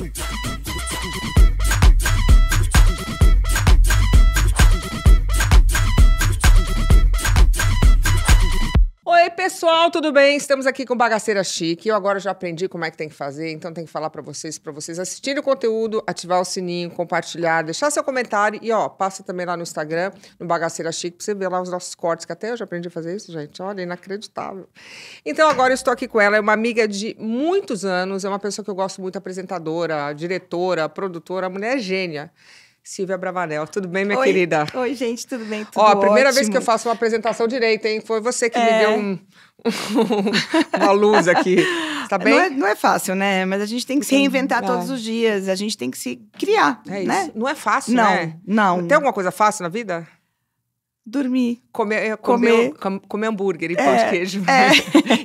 Tweet, tweet, tweet. pessoal, tudo bem? Estamos aqui com Bagaceira Chique. Eu agora já aprendi como é que tem que fazer, então tem que falar para vocês, para vocês assistirem o conteúdo, ativar o sininho, compartilhar, deixar seu comentário e ó, passa também lá no Instagram, no Bagaceira Chique, para você ver lá os nossos cortes, que até eu já aprendi a fazer isso, gente. Olha, inacreditável. Então agora eu estou aqui com ela, é uma amiga de muitos anos, é uma pessoa que eu gosto muito, apresentadora, diretora, produtora, mulher é gênia. Silvia Bravanel. Tudo bem, minha Oi. querida? Oi, gente, tudo bem? Tudo Ó, a primeira ótimo. vez que eu faço uma apresentação direita, hein? Foi você que é. me deu um, um, uma luz aqui. Tá bem? Não é, não é, fácil, né? Mas a gente tem que se reinventar é. todos os dias. A gente tem que se criar. É né? isso. Não é fácil, não, né? Não. Tem alguma coisa fácil na vida? dormir. É, comer, comer, comer, comer hambúrguer e é, pão de queijo. É. Né?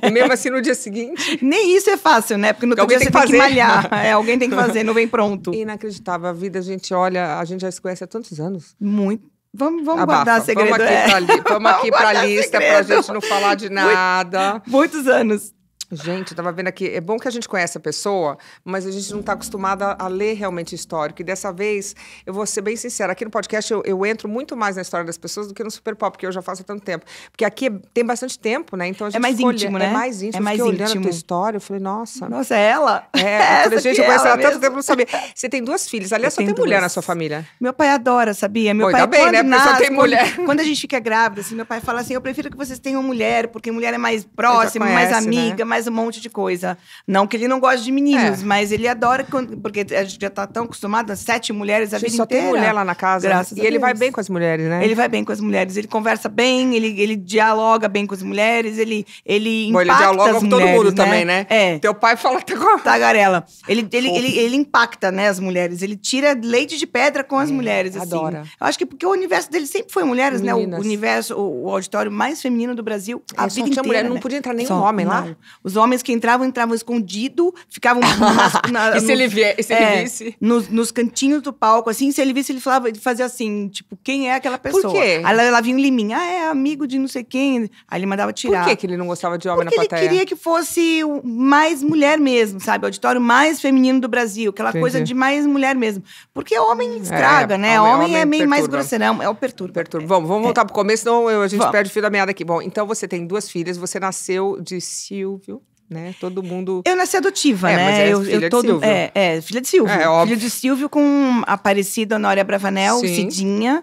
E mesmo assim no dia seguinte. Nem isso é fácil, né? Porque no outro dia tem você fazer. tem que malhar. É, alguém tem que fazer, não vem pronto. Inacreditável. A vida, a gente olha, a gente já se conhece há tantos anos. Muito. Vamos, vamos guardar segredo. Vamos aqui para é. pra, li vamos aqui pra lista segredo. pra gente não falar de nada. Muitos anos. Gente, eu tava vendo aqui, é bom que a gente conhece a pessoa, mas a gente não está acostumada a ler realmente histórico. E dessa vez, eu vou ser bem sincera, aqui no podcast eu, eu, entro muito mais na história das pessoas do que no Super Pop, que eu já faço há tanto tempo. Porque aqui é, tem bastante tempo, né? Então a é gente É mais folha, íntimo, né? É mais íntimo. É mais eu íntimo. olhando a tua história, eu falei, nossa. Nossa, é ela? É, eu falei, gente, eu é conheço ela há tanto tempo, não sabia. Você tem duas filhas, aliás, só tem duas. mulher na sua família. Meu pai adora, sabia? Meu Pô, pai, tá bem, né? Porque nasce, só tem mulher. Quando, quando, a gente fica grávida, assim, meu pai fala assim, eu prefiro que vocês tenham mulher, porque mulher é mais próxima, conhece, mais né? amiga, né? mais mais um monte de coisa. Não que ele não goste de meninos, é. mas ele adora, quando porque a gente já tá tão acostumado, sete mulheres a, a gente vida só inteira. tem mulher lá na casa. Né? Graças e a Deus. ele vai bem com as mulheres, né? Ele vai bem com as mulheres. Ele conversa bem, ele, ele dialoga bem com as mulheres, ele, ele impacta Bom, ele dialoga com mulheres, todo mundo né? também, né? É. Teu pai fala até com... Tagarela. Ele, ele, ele, ele, ele impacta, né, as mulheres. Ele tira leite de pedra com as é, mulheres, assim. Adora. Eu acho que porque o universo dele sempre foi mulheres, Meninas. né? O universo, o, o auditório mais feminino do Brasil, a é, vida inteira. Mulher, né? Não podia entrar nenhum só, homem não. lá. Os homens que entravam, entravam escondido, ficavam. Nas, na, e se ele, vier, se é, ele visse? Nos, nos, cantinhos do palco, assim, se ele visse, ele falava, ele fazia assim, tipo, quem é aquela pessoa? Por quê? Aí ela, ela vinha em liminha, ah, é amigo de não sei quem. Aí ele mandava tirar. Por que, que ele não gostava de homem Porque na plateia? Ele queria que fosse mais mulher mesmo, sabe? O auditório mais feminino do Brasil, aquela Entendi. coisa de mais mulher mesmo. Porque homem é, estraga, é, né? Homem, homem, homem é meio mais grosseirão, é o perturbo. perturba. Vamos, vamos é. voltar pro começo, senão a gente vamos. perde o fio da meada aqui. Bom, então você tem duas filhas, você nasceu de Silvio né? Todo mundo. Eu nasci adotiva, é, né? Mas é eu, filha eu todo, de Silvio. É, é, filha de Silvio. É, óbvio. Filha de Silvio com Aparecida Honória Bravanel, Sim. Cidinha.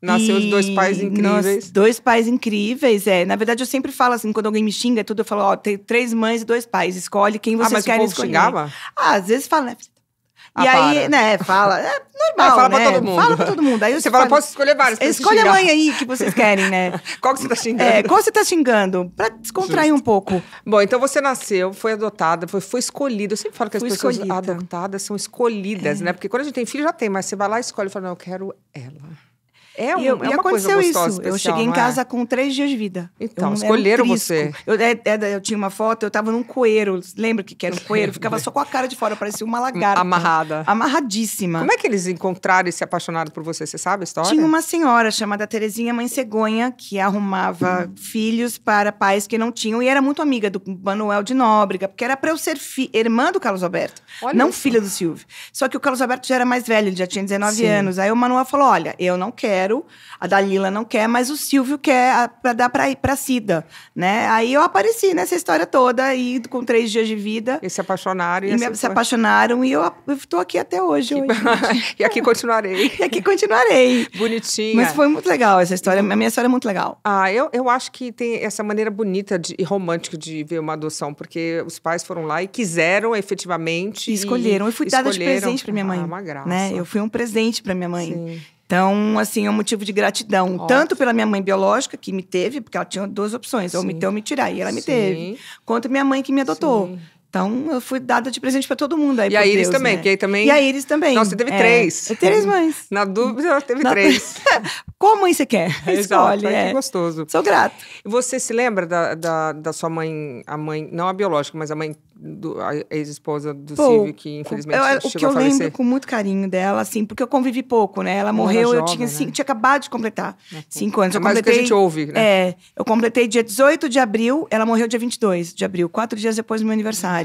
Nasceu e... os dois pais incríveis. Nos dois pais incríveis, é. Na verdade, eu sempre falo assim, quando alguém me xinga, é tudo, eu falo, ó, tem três mães e dois pais. Escolhe quem ah, vocês ah, mas querem o povo escolher. Xingava? Ah, às vezes fala, né? Ah, e aí, para. né, fala. É normal. Ah, fala né? pra todo mundo. Fala pra todo mundo. Aí você, fala, fala, posso escolher vários. Escolhe a mãe aí que vocês querem, né? qual que você tá é, xingando? É, qual você tá xingando? Pra descontrair Justo. um pouco. Bom, então você nasceu, foi adotada, foi, foi escolhida. Eu sempre falo que as pessoas escolhida. adotadas são escolhidas, é. né? Porque quando a gente tem filho, já tem, mas você vai lá e escolhe e fala, não, eu quero ela. É, um, e, eu, é e aconteceu gostosa, isso. Especial, eu cheguei em é? casa é? com três dias de vida. Então, eu, escolheram um você. Eu, é, é, eu, tinha uma foto, eu tava num coeiro. Lembra que, que era um coeiro? Ficava só com a cara de fora, parecia uma lagarta. Amarrada. Amarradíssima. Como é que eles encontraram e se apaixonaram por você? Você sabe a história? Tinha uma senhora chamada Terezinha Mãe Cegonha, que arrumava hum. filhos para pais que não tinham. E era muito amiga do Manuel de Nóbrega, porque era para eu ser irmã do Carlos Alberto. Olha não isso. filha do Silvio. Só que o Carlos Alberto já era mais velho, ele já tinha 19 Sim. anos. Aí o Manuel falou, olha, eu não quero quero, a Dalila não quer, mas o Silvio quer para dar para para Cida, né? Aí eu apareci nessa história toda e com três dias de vida. E se apaixonaram. E, e me, se apaixonaram e eu estou aqui até hoje. hoje e aqui continuarei. e aqui continuarei. Bonitinha. Mas foi muito legal essa história. A minha história é muito legal. Ah, eu, eu acho que tem essa maneira bonita de, e romântica de ver uma adoção, porque os pais foram lá e quiseram efetivamente. E escolheram. E eu fui dada de presente para minha mãe. Ah, uma graça. Né? Eu fui um presente para minha mãe. Sim. Então, assim, é um motivo de gratidão, tanto pela minha mãe biológica, que me teve, porque ela tinha duas opções, ou me ter ou me tirar, e ela me Sim. teve, quanto minha mãe que me adotou. Sim. Então, eu fui dada de presente para todo mundo. Aí, e a Iris Deus, também, né? aí também... E a Iris também. Nossa, você teve é, três. É, três mães. Na dúvida, ela teve Na... três. Qual mãe você quer? É, Escolhe. Exato, é. Que gostoso. Sou grata. E você se lembra da, da, da, sua mãe, a mãe, não a biológica, mas a mãe, do, a ex-esposa do Pô, Silvio, que infelizmente eu, eu, O que eu lembro com muito carinho dela, assim, porque eu convivi pouco, né? Ela morreu, jovem, eu tinha, né? cinco, tinha acabado de completar é, cinco anos. É mais mais completei, que a gente ouve, né? É, eu completei dia 18 de abril, ela morreu dia 22 de abril, quatro dias depois do meu aniversário.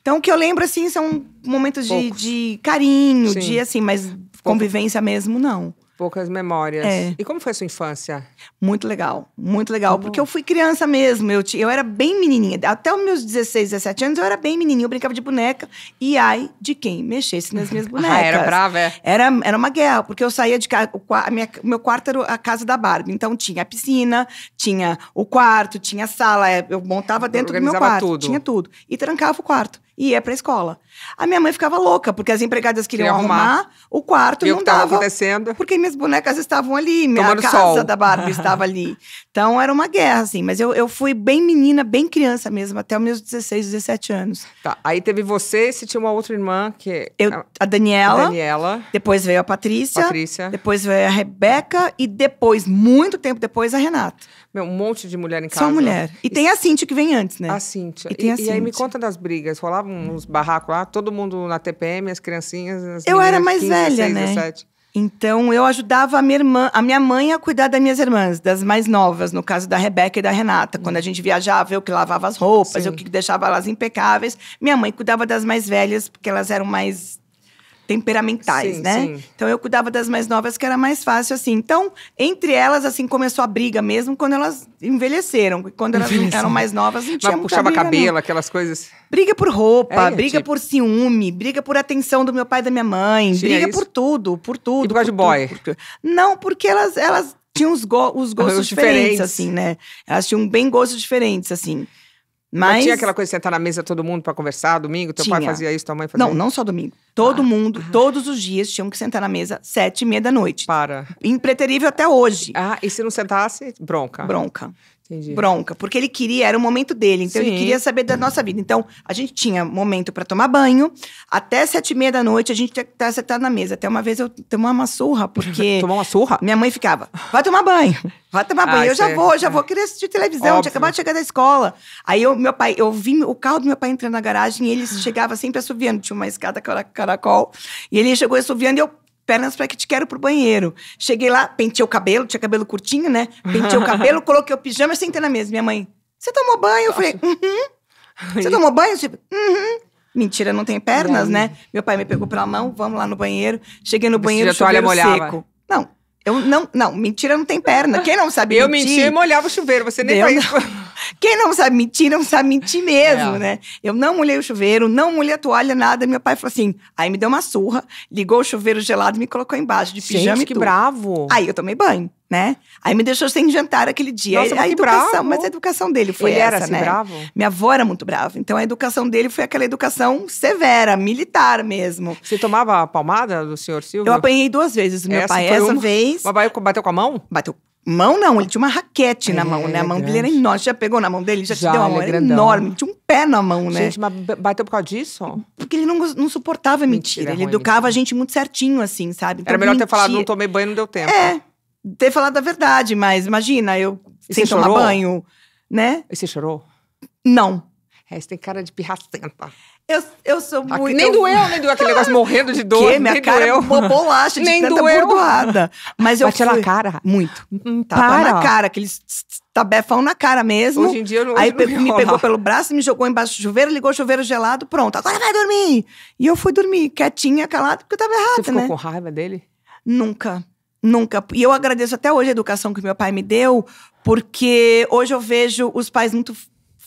Então, o que eu lembro, assim, são momentos de, de carinho, Sim. de assim, mas convivência mesmo, não. Poucas memórias. É. E como foi a sua infância? Muito legal, muito legal. Uhum. porque eu fui criança mesmo. Eu, eu era bem menininha. Até os meus 16, 17 anos, eu era bem menininha. Eu brincava de boneca. E ai de quem mexesse nas minhas bonecas. ah, era brava, é? Era, era uma guerra. Porque eu saía de casa. O meu quarto era a casa da Barbie. Então tinha a piscina, tinha o quarto, tinha a sala. É, eu montava dentro eu do meu quarto. Tudo. Tinha tudo. E trancava o quarto e ia pra escola. A minha mãe ficava louca, porque as empregadas queriam Queria arrumar. o quarto e não o que dava. acontecendo? Porque minhas bonecas estavam ali, minha Tomando casa sol. da Barbie estava ali. Então era uma guerra, assim. Mas eu, eu fui bem menina, bem criança mesmo, até os meus 16, 17 anos. Tá. Aí teve você, você tinha uma outra irmã que. Eu, a Daniela. Daniela. Depois veio a Patrícia. Patrícia. Depois veio a Rebeca e depois, muito tempo depois, a Renata. Meu, um monte de mulher em casa. Só mulher. E, e tem a Cinti que vem antes, né? A Cinti. E, tem a Cíntia. e aí me conta das brigas. Rolavam uns barracos lá, todo mundo na TPM, as criancinhas. As eu era mais 15, velha, 16, né? 17. Então eu ajudava a minha irmã, a minha mãe a cuidar das minhas irmãs, das mais novas, no caso da Rebeca e da Renata. Quando a gente viajava, eu que lavava as roupas, Sim. eu que deixava elas impecáveis. Minha mãe cuidava das mais velhas, porque elas eram mais temperamentais, sim, né? Sim. Então eu cuidava das mais novas, que era mais fácil assim. Então, entre elas, assim, começou a briga mesmo quando elas envelheceram. Quando elas Envelheceu. eram mais novas, não tinha Mas puxava briga, cabelo, não. aquelas coisas. Briga por roupa, é, briga tipo... por ciúme, briga por atenção do meu pai e da minha mãe, briga é por tudo, por tudo. E por, por boy. Por... Não, porque elas, elas tinham os, go os gostos diferentes, diferentes, assim, né? Elas tinham bem gostos diferentes, assim. Mas... Não tinha aquela coisa de sentar na mesa todo mundo para conversar domingo? Teu tinha. pai fazia isso, tua mãe fazia Não, isso? não só domingo. Todo ah. mundo, todos os dias, tinham que sentar na mesa sete e meia da noite. Para. Impreterível até hoje. Ah, e se não sentasse, bronca. Bronca. Entendi. bronca, porque ele queria, era o momento dele, então Sim. ele queria saber da nossa vida. Então, a gente tinha momento para tomar banho, até sete e meia da noite a gente tinha que estar tá sentado na mesa. Até uma vez eu tomei uma surra, porque... tomar uma surra? Minha mãe ficava, vai tomar banho, vai tomar ah, banho, ah, eu já é... vou, já é. vou, querer assistir televisão, Óbvio. tinha acabado de chegar da escola. Aí eu, meu pai, eu vi o carro do meu pai entrando na garagem e ele chegava sempre assoviando, tinha uma escada caracol, e ele chegou assoviando e eu pernas para que te quero pro banheiro. Cheguei lá, pentei o cabelo, tinha cabelo curtinho, né? Pentei o cabelo, coloquei o pijama e sentei na mesa. Minha mãe, você tomou banho? Eu falei, uhum. Você tomou banho? falei, uhum. Mentira, não tem pernas, né? Meu pai me pegou pela mão, vamos lá no banheiro. Cheguei no banheiro, chuveiro molhava. seco. Não, eu não, não, mentira não tem perna. Quem não sabe Eu mentia e molhava o chuveiro, você nem Deu, faz... Quem não sabe mentir, não sabe mentir mesmo, é. né? Eu não molhei o chuveiro, não molhei a toalha, nada. Meu pai falou assim, aí me deu uma surra, ligou o chuveiro gelado e me colocou embaixo de pijama Gente, que tudo. bravo! Aí eu tomei banho, né? Aí me deixou sem jantar aquele dia. Nossa, a, a educação, bravo. mas a educação dele foi Ele essa, era assim, né? bravo? Minha avó era muito brava, então a educação dele foi aquela educação severa, militar mesmo. Você tomava a palmada do senhor Silvio? Eu apanhei duas vezes é meu assim, essa pai. Essa um... vez... Mas bateu com a mão? Bateu Mão não, ele tinha uma raquete é, na mão, né? A é mão dele era enorme. já pegou na mão dele? Já, já te deu uma é mão enorme. Tinha um pé na mão, né? Gente, mas bateu por causa disso? Porque ele não, não suportava mentira. mentira ele ruim, educava mentira. a né? gente muito certinho, assim, sabe? Então, era melhor mentir. ter falado, não tomei banho, não deu tempo. É, ter falado a verdade, mas imagina, eu e sem tomar chorou? banho, né? E você chorou? Não. É, você tem cara de pirracenta. Eu, eu sou muito. Aqui, nem doeu, nem doeu. Aquele negócio morrendo de dor. Que? Minha nem cara é doeu. bolacha de nem doeu. bordoada. Mas eu fui... na cara? Muito. Hum, tá tapa Para. na cara, aqueles tabefão na cara mesmo. Hoje em dia eu não Aí me pegou pelo braço, me jogou embaixo do chuveiro, ligou o chuveiro gelado, pronto. Agora vai dormir! E eu fui dormir, quietinha, calada, porque eu tava errada, Você ficou né? com raiva dele? Nunca. Nunca. E eu agradeço até hoje a educação que meu pai me deu, porque hoje eu vejo os pais muito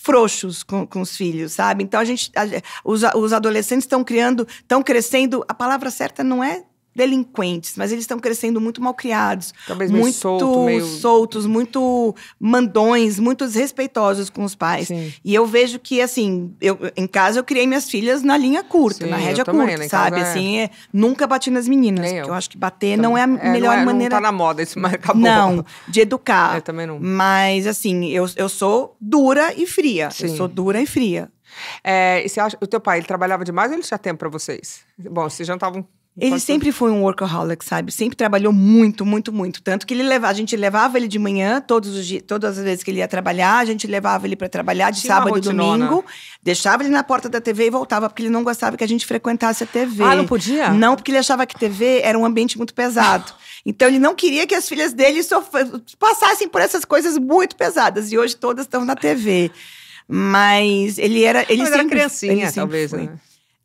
frouxos com, com, os filhos, sabe? Então a gente, a, os, os adolescentes estão criando, estão crescendo. A palavra certa não é delinquentes, mas eles estão crescendo muito mal criados, Talvez muito meio solto, meio... soltos, muito mandões, muito desrespeitosos com os pais. Sim. E eu vejo que assim, eu em casa eu criei minhas filhas na linha curta, Sim, na rédea curta, também, né? sabe? É. Assim, é... nunca bati nas meninas, eu. eu. acho que bater então, não é a é, melhor é, não é, maneira. Não tá na moda isso, mas acabou. Não, de educar. Eu também não. Mas assim, eu, eu sou dura e fria. Sim. Eu sou dura e fria. É, e você acha, o teu pai, ele trabalhava demais ou ele tinha tempo para vocês? Bom, vocês jantavam ele sempre foi um workaholic, sabe? Sempre trabalhou muito, muito, muito. Tanto que ele leva, a gente levava ele de manhã, todos os dias, todas as vezes que ele ia trabalhar, a gente levava ele para trabalhar de Tinha sábado e né? domingo, deixava ele na porta da TV e voltava, porque ele não gostava que a gente frequentasse a TV. Ah, não podia? Não, porque ele achava que TV era um ambiente muito pesado. Então ele não queria que as filhas dele passassem por essas coisas muito pesadas. E hoje todas estão na TV. Mas ele era. Ele Mas sempre, era criancinha, ele sempre talvez, foi. né?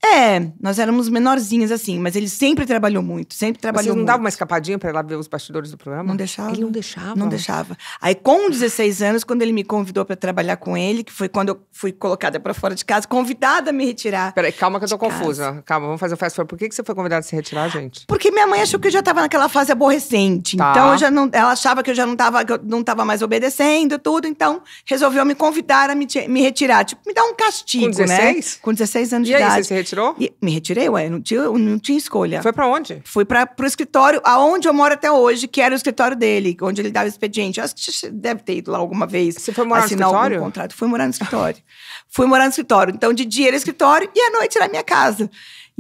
É, nós éramos menorzinhas assim, mas ele sempre trabalhou muito, sempre trabalhou Vocês não muito. dava uma escapadinha pra ela lá ver os bastidores do programa? Não deixava. Ele não deixava? Não deixava. Aí com 16 anos, quando ele me convidou para trabalhar com ele, que foi quando eu fui colocada para fora de casa, convidada a me retirar. Peraí, calma que eu tô confusa. Calma, vamos fazer o fast forward. Por que, que você foi convidada a se retirar, gente? Porque minha mãe achou que eu já tava naquela fase aborrecente. Tá. Então eu já não, ela achava que eu já não tava, que eu não tava mais obedecendo tudo, então resolveu me convidar a me, me retirar. Tipo, me dar um castigo, com 16? né? Com 16 anos e de aí, idade. Você se retirou? E me retirei, ué, não tinha, não tinha escolha. Foi para onde? Fui para o escritório, aonde eu moro até hoje, que era o escritório dele, onde ele dava expediente. acho que deve ter ido lá alguma vez. Você foi morar no escritório? contrato. Fui morar no escritório. Fui morar no escritório. Então, de dia era escritório e à noite era minha casa.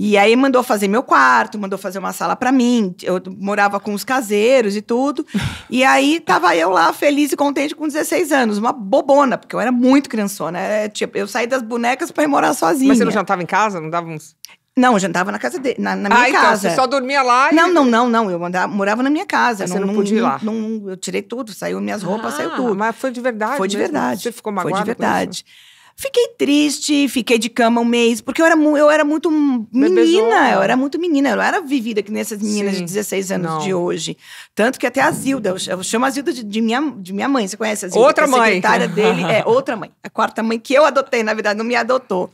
E aí mandou fazer meu quarto, mandou fazer uma sala para mim. Eu morava com os caseiros e tudo. E aí tava eu lá feliz e contente com 16 anos, uma bobona, porque eu era muito criançona. É, tipo, eu saí das bonecas para ir morar sozinha. Mas você não jantava em casa? Não dava uns não, eu jantava na casa dele, na, na minha ah, então, casa. Ah, então, você só dormia lá? E... Não, não, não, não. Eu andava, morava na minha casa. você não, não podia ir lá? Não, não, eu tirei tudo, saiu minhas roupas, ah, saiu tudo. Mas foi de verdade? Foi de mesmo. verdade. Você ficou magoada Foi de verdade. Com isso? Fiquei triste, fiquei de cama um mês, porque eu era, eu era muito menina, Bebezona. eu era muito menina, eu não era vivida que nessas meninas Sim. de 16 anos não. de hoje. Tanto que até a Zilda, eu chamo a Zilda de, de, minha, de minha mãe, você conhece a Zilda? Outra que é mãe. secretária dele, é, outra mãe. A quarta mãe que eu adotei, na verdade, não me adotou.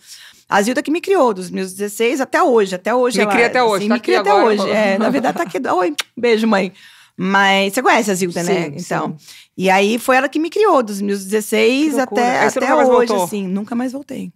A Zilda que me criou, dos meus 16 até hoje. Até hoje me ela, cria é, até hoje. Assim, tá me cria até hoje. É, na verdade, tá aqui. Oi, beijo, mãe. Mas você conhece a Zilda, né? sim, né? Então. Sim. E aí foi ela que me criou, dos meus 16 até, até hoje, voltou. assim. Nunca mais voltei.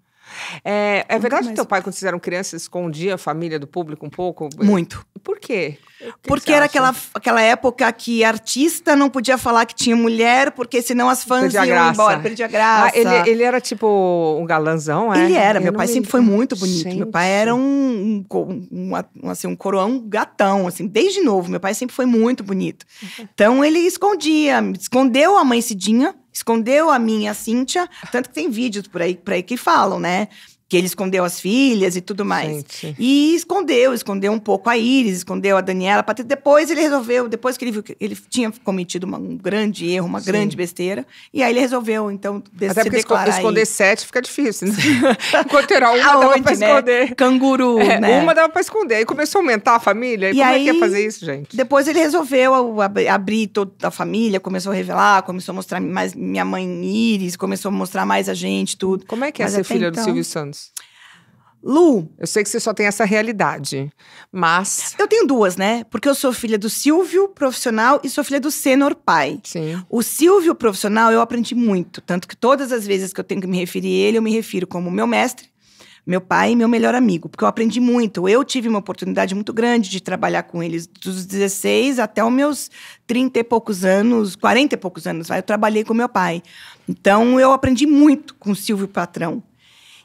É, é verdade que teu pai, quando vocês eram crianças, escondia a família do público um pouco? Muito. Por quê? Porque era aquela, aquela época que artista não podia falar que tinha mulher, porque senão as fãs iam graça. embora, perdia graça. Ah, ele, ele era tipo um galanzão, é? Ele era, Eu meu pai me... sempre foi muito bonito. Gente. Meu pai era um, um, um, assim, um coroão gatão, assim, desde novo. Meu pai sempre foi muito bonito. Uhum. Então ele escondia, escondeu a mãe Cidinha, escondeu a minha Cíntia, tanto que tem vídeos por aí, por aí que falam, né? que ele escondeu as filhas e tudo mais. Gente. E escondeu, escondeu um pouco a Iris, escondeu a Daniela. ter... Depois ele resolveu, depois que ele viu que ele tinha cometido uma, um grande erro, uma Sim. grande besteira, e aí ele resolveu, então, des Até se declarar. esconder aí. sete fica difícil, né? Enquanto era uma Aonde, dava pra né? esconder. Canguru, é, né? Uma dava pra esconder. Aí começou a aumentar a família. E, e como aí, é que ia fazer isso, gente? Depois ele resolveu abrir toda a família, começou a revelar, começou a mostrar mais minha mãe Iris, começou a mostrar mais a gente, tudo. Como é que é Mas ser filha então... do Silvio Santos? Lu, eu sei que você só tem essa realidade, mas. Eu tenho duas, né? Porque eu sou filha do Silvio, profissional, e sou filha do Senhor Pai. Sim. O Silvio, profissional, eu aprendi muito. Tanto que todas as vezes que eu tenho que me referir a ele, eu me refiro como meu mestre, meu pai e meu melhor amigo. Porque eu aprendi muito. Eu tive uma oportunidade muito grande de trabalhar com eles dos 16 até os meus 30 e poucos anos, 40 e poucos anos. Vai, eu trabalhei com meu pai. Então, eu aprendi muito com o Silvio Patrão.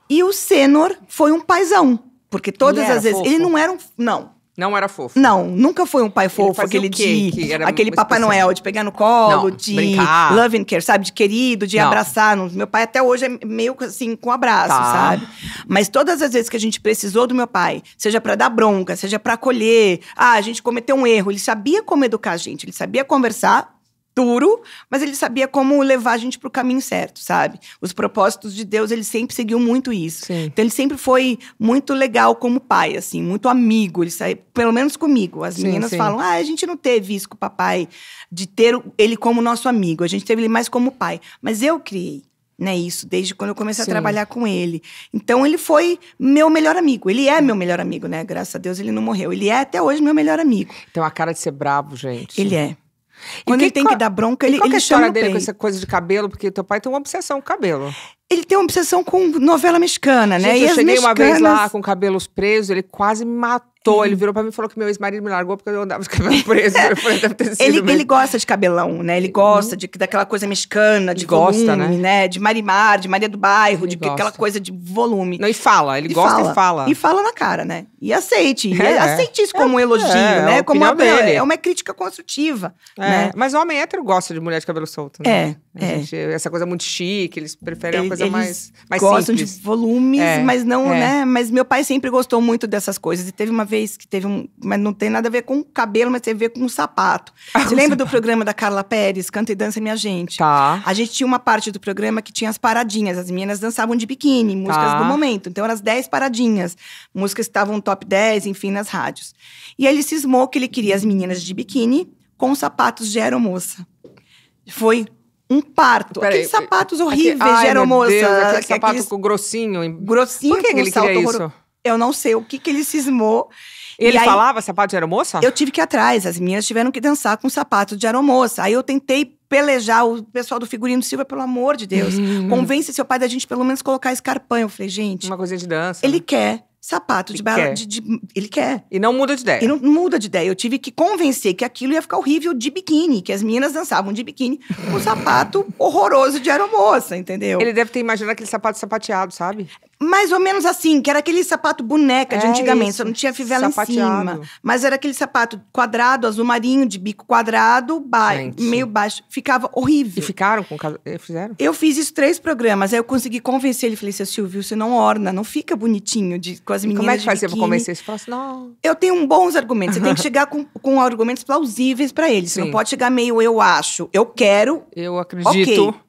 E o Senor foi um paizão. Porque todas as vezes. Fofo. Ele não era um. Não. Não era fofo. Não, nunca foi um pai fofo, aquele de. aquele Papai Noel de pegar no colo, não, de brincar. love and care, sabe? De querido, de não. abraçar. Meu pai até hoje é meio assim, com abraço, tá. sabe? Mas todas as vezes que a gente precisou do meu pai, seja para dar bronca, seja para acolher, ah, a gente cometeu um erro, ele sabia como educar a gente, ele sabia conversar duro, mas ele sabia como levar a gente para o caminho certo, sabe? Os propósitos de Deus, ele sempre seguiu muito isso. Sim. Então ele sempre foi muito legal como pai, assim, muito amigo. Ele sai, pelo menos comigo. As sim, meninas sim. falam: "Ah, a gente não teve isso com o papai de ter ele como nosso amigo. A gente teve ele mais como pai". Mas eu criei né, isso, desde quando eu comecei Sim. a trabalhar com ele. Então ele foi meu melhor amigo. Ele é meu melhor amigo, né? Graças a Deus ele não morreu. Ele é até hoje meu melhor amigo. Então a cara de ser bravo, gente. Ele é. Quando que ele tem que, que dar bronca, ele, e qual ele que é a história dele com essa coisa de cabelo? Porque teu pai tem uma obsessão com cabelo ele tem uma obsessão com novela mexicana, né? Gente, né? eu cheguei mexicanas... uma vez lá com cabelos presos, ele quase me matou. Ele uhum. virou pra mim e falou que meu ex-marido me largou porque eu andava de cabelo preso. falei, ele, mesmo. ele gosta de cabelão, né? Ele gosta uhum. de, daquela coisa mexicana, de volume, né? né? De Marimar, de Maria do Bairro, ele de gosta. aquela coisa de volume. Não, e fala, ele e gosta fala, e fala. E fala na cara, né? E aceite. É. E é. aceite isso como um é, elogio, é né? como uma, é uma crítica construtiva. Né? Mas homem hétero gosta de mulher de cabelo solto, né? É. É. Gente, essa coisa muito chique, eles preferem uma coisa eles mais, mais gostam simples. de volumes, é. mas não, é. né? Mas meu pai sempre gostou muito dessas coisas. E teve uma vez que teve um. Mas não tem nada a ver com cabelo, mas tem a ver com sapato. Ah, Você lembra sapato. do programa da Carla Pérez, Canta e Dança Minha Gente? Tá. A gente tinha uma parte do programa que tinha as paradinhas. As meninas dançavam de biquíni, músicas tá. do momento. Então eram as 10 paradinhas. Músicas que estavam top 10, enfim, nas rádios. E aí ele cismou que ele queria as meninas de biquíni com sapatos de aeromoça. Foi um parto. Peraí, aqueles sapatos é horríveis de ai, moça. aquele aqueles, é sapato aqueles, grossinho. Grossinho, Por que, ele salto horror... Eu não sei o que, que ele cismou. Ele aí, falava sapato de aeromoça? Eu tive que ir atrás. As meninas tiveram que dançar com sapato de aeromoça. Aí eu tentei pelejar o pessoal do figurino Silva, pelo amor de Deus. Hum. Convence seu pai da gente pelo menos colocar escarpanho. Eu falei, gente. Uma coisa de dança. Ele né? quer sapato de, bala, de, de, Ele quer. E não muda de ideia. E não muda de ideia. Eu tive que convencer que aquilo ia ficar horrível de biquíni, que as meninas dançavam de biquíni com um sapato horroroso de aeromoça, entendeu? Ele deve ter imaginado aquele sapato sapateado, sabe? mais ou menos assim, que era aquele sapato boneca de é antigamente, isso. só não tinha fivela Sapateado. em cima. Mas era aquele sapato quadrado, azul marinho, de bico quadrado, ba Gente. meio baixo. Ficava horrível. E ficaram com casa... Eh, fizeram? Eu fiz isso três programas, aí eu consegui convencer ele. Falei assim, Silvio, você não orna, não fica bonitinho de, com as meninas. E como é que faz biquíni. você convencer? Você fala assim, não. Eu tenho bons argumentos. Você tem que chegar com, com argumentos plausíveis para ele. Você Sim. não pode chegar meio eu acho, eu quero. Eu acredito. Okay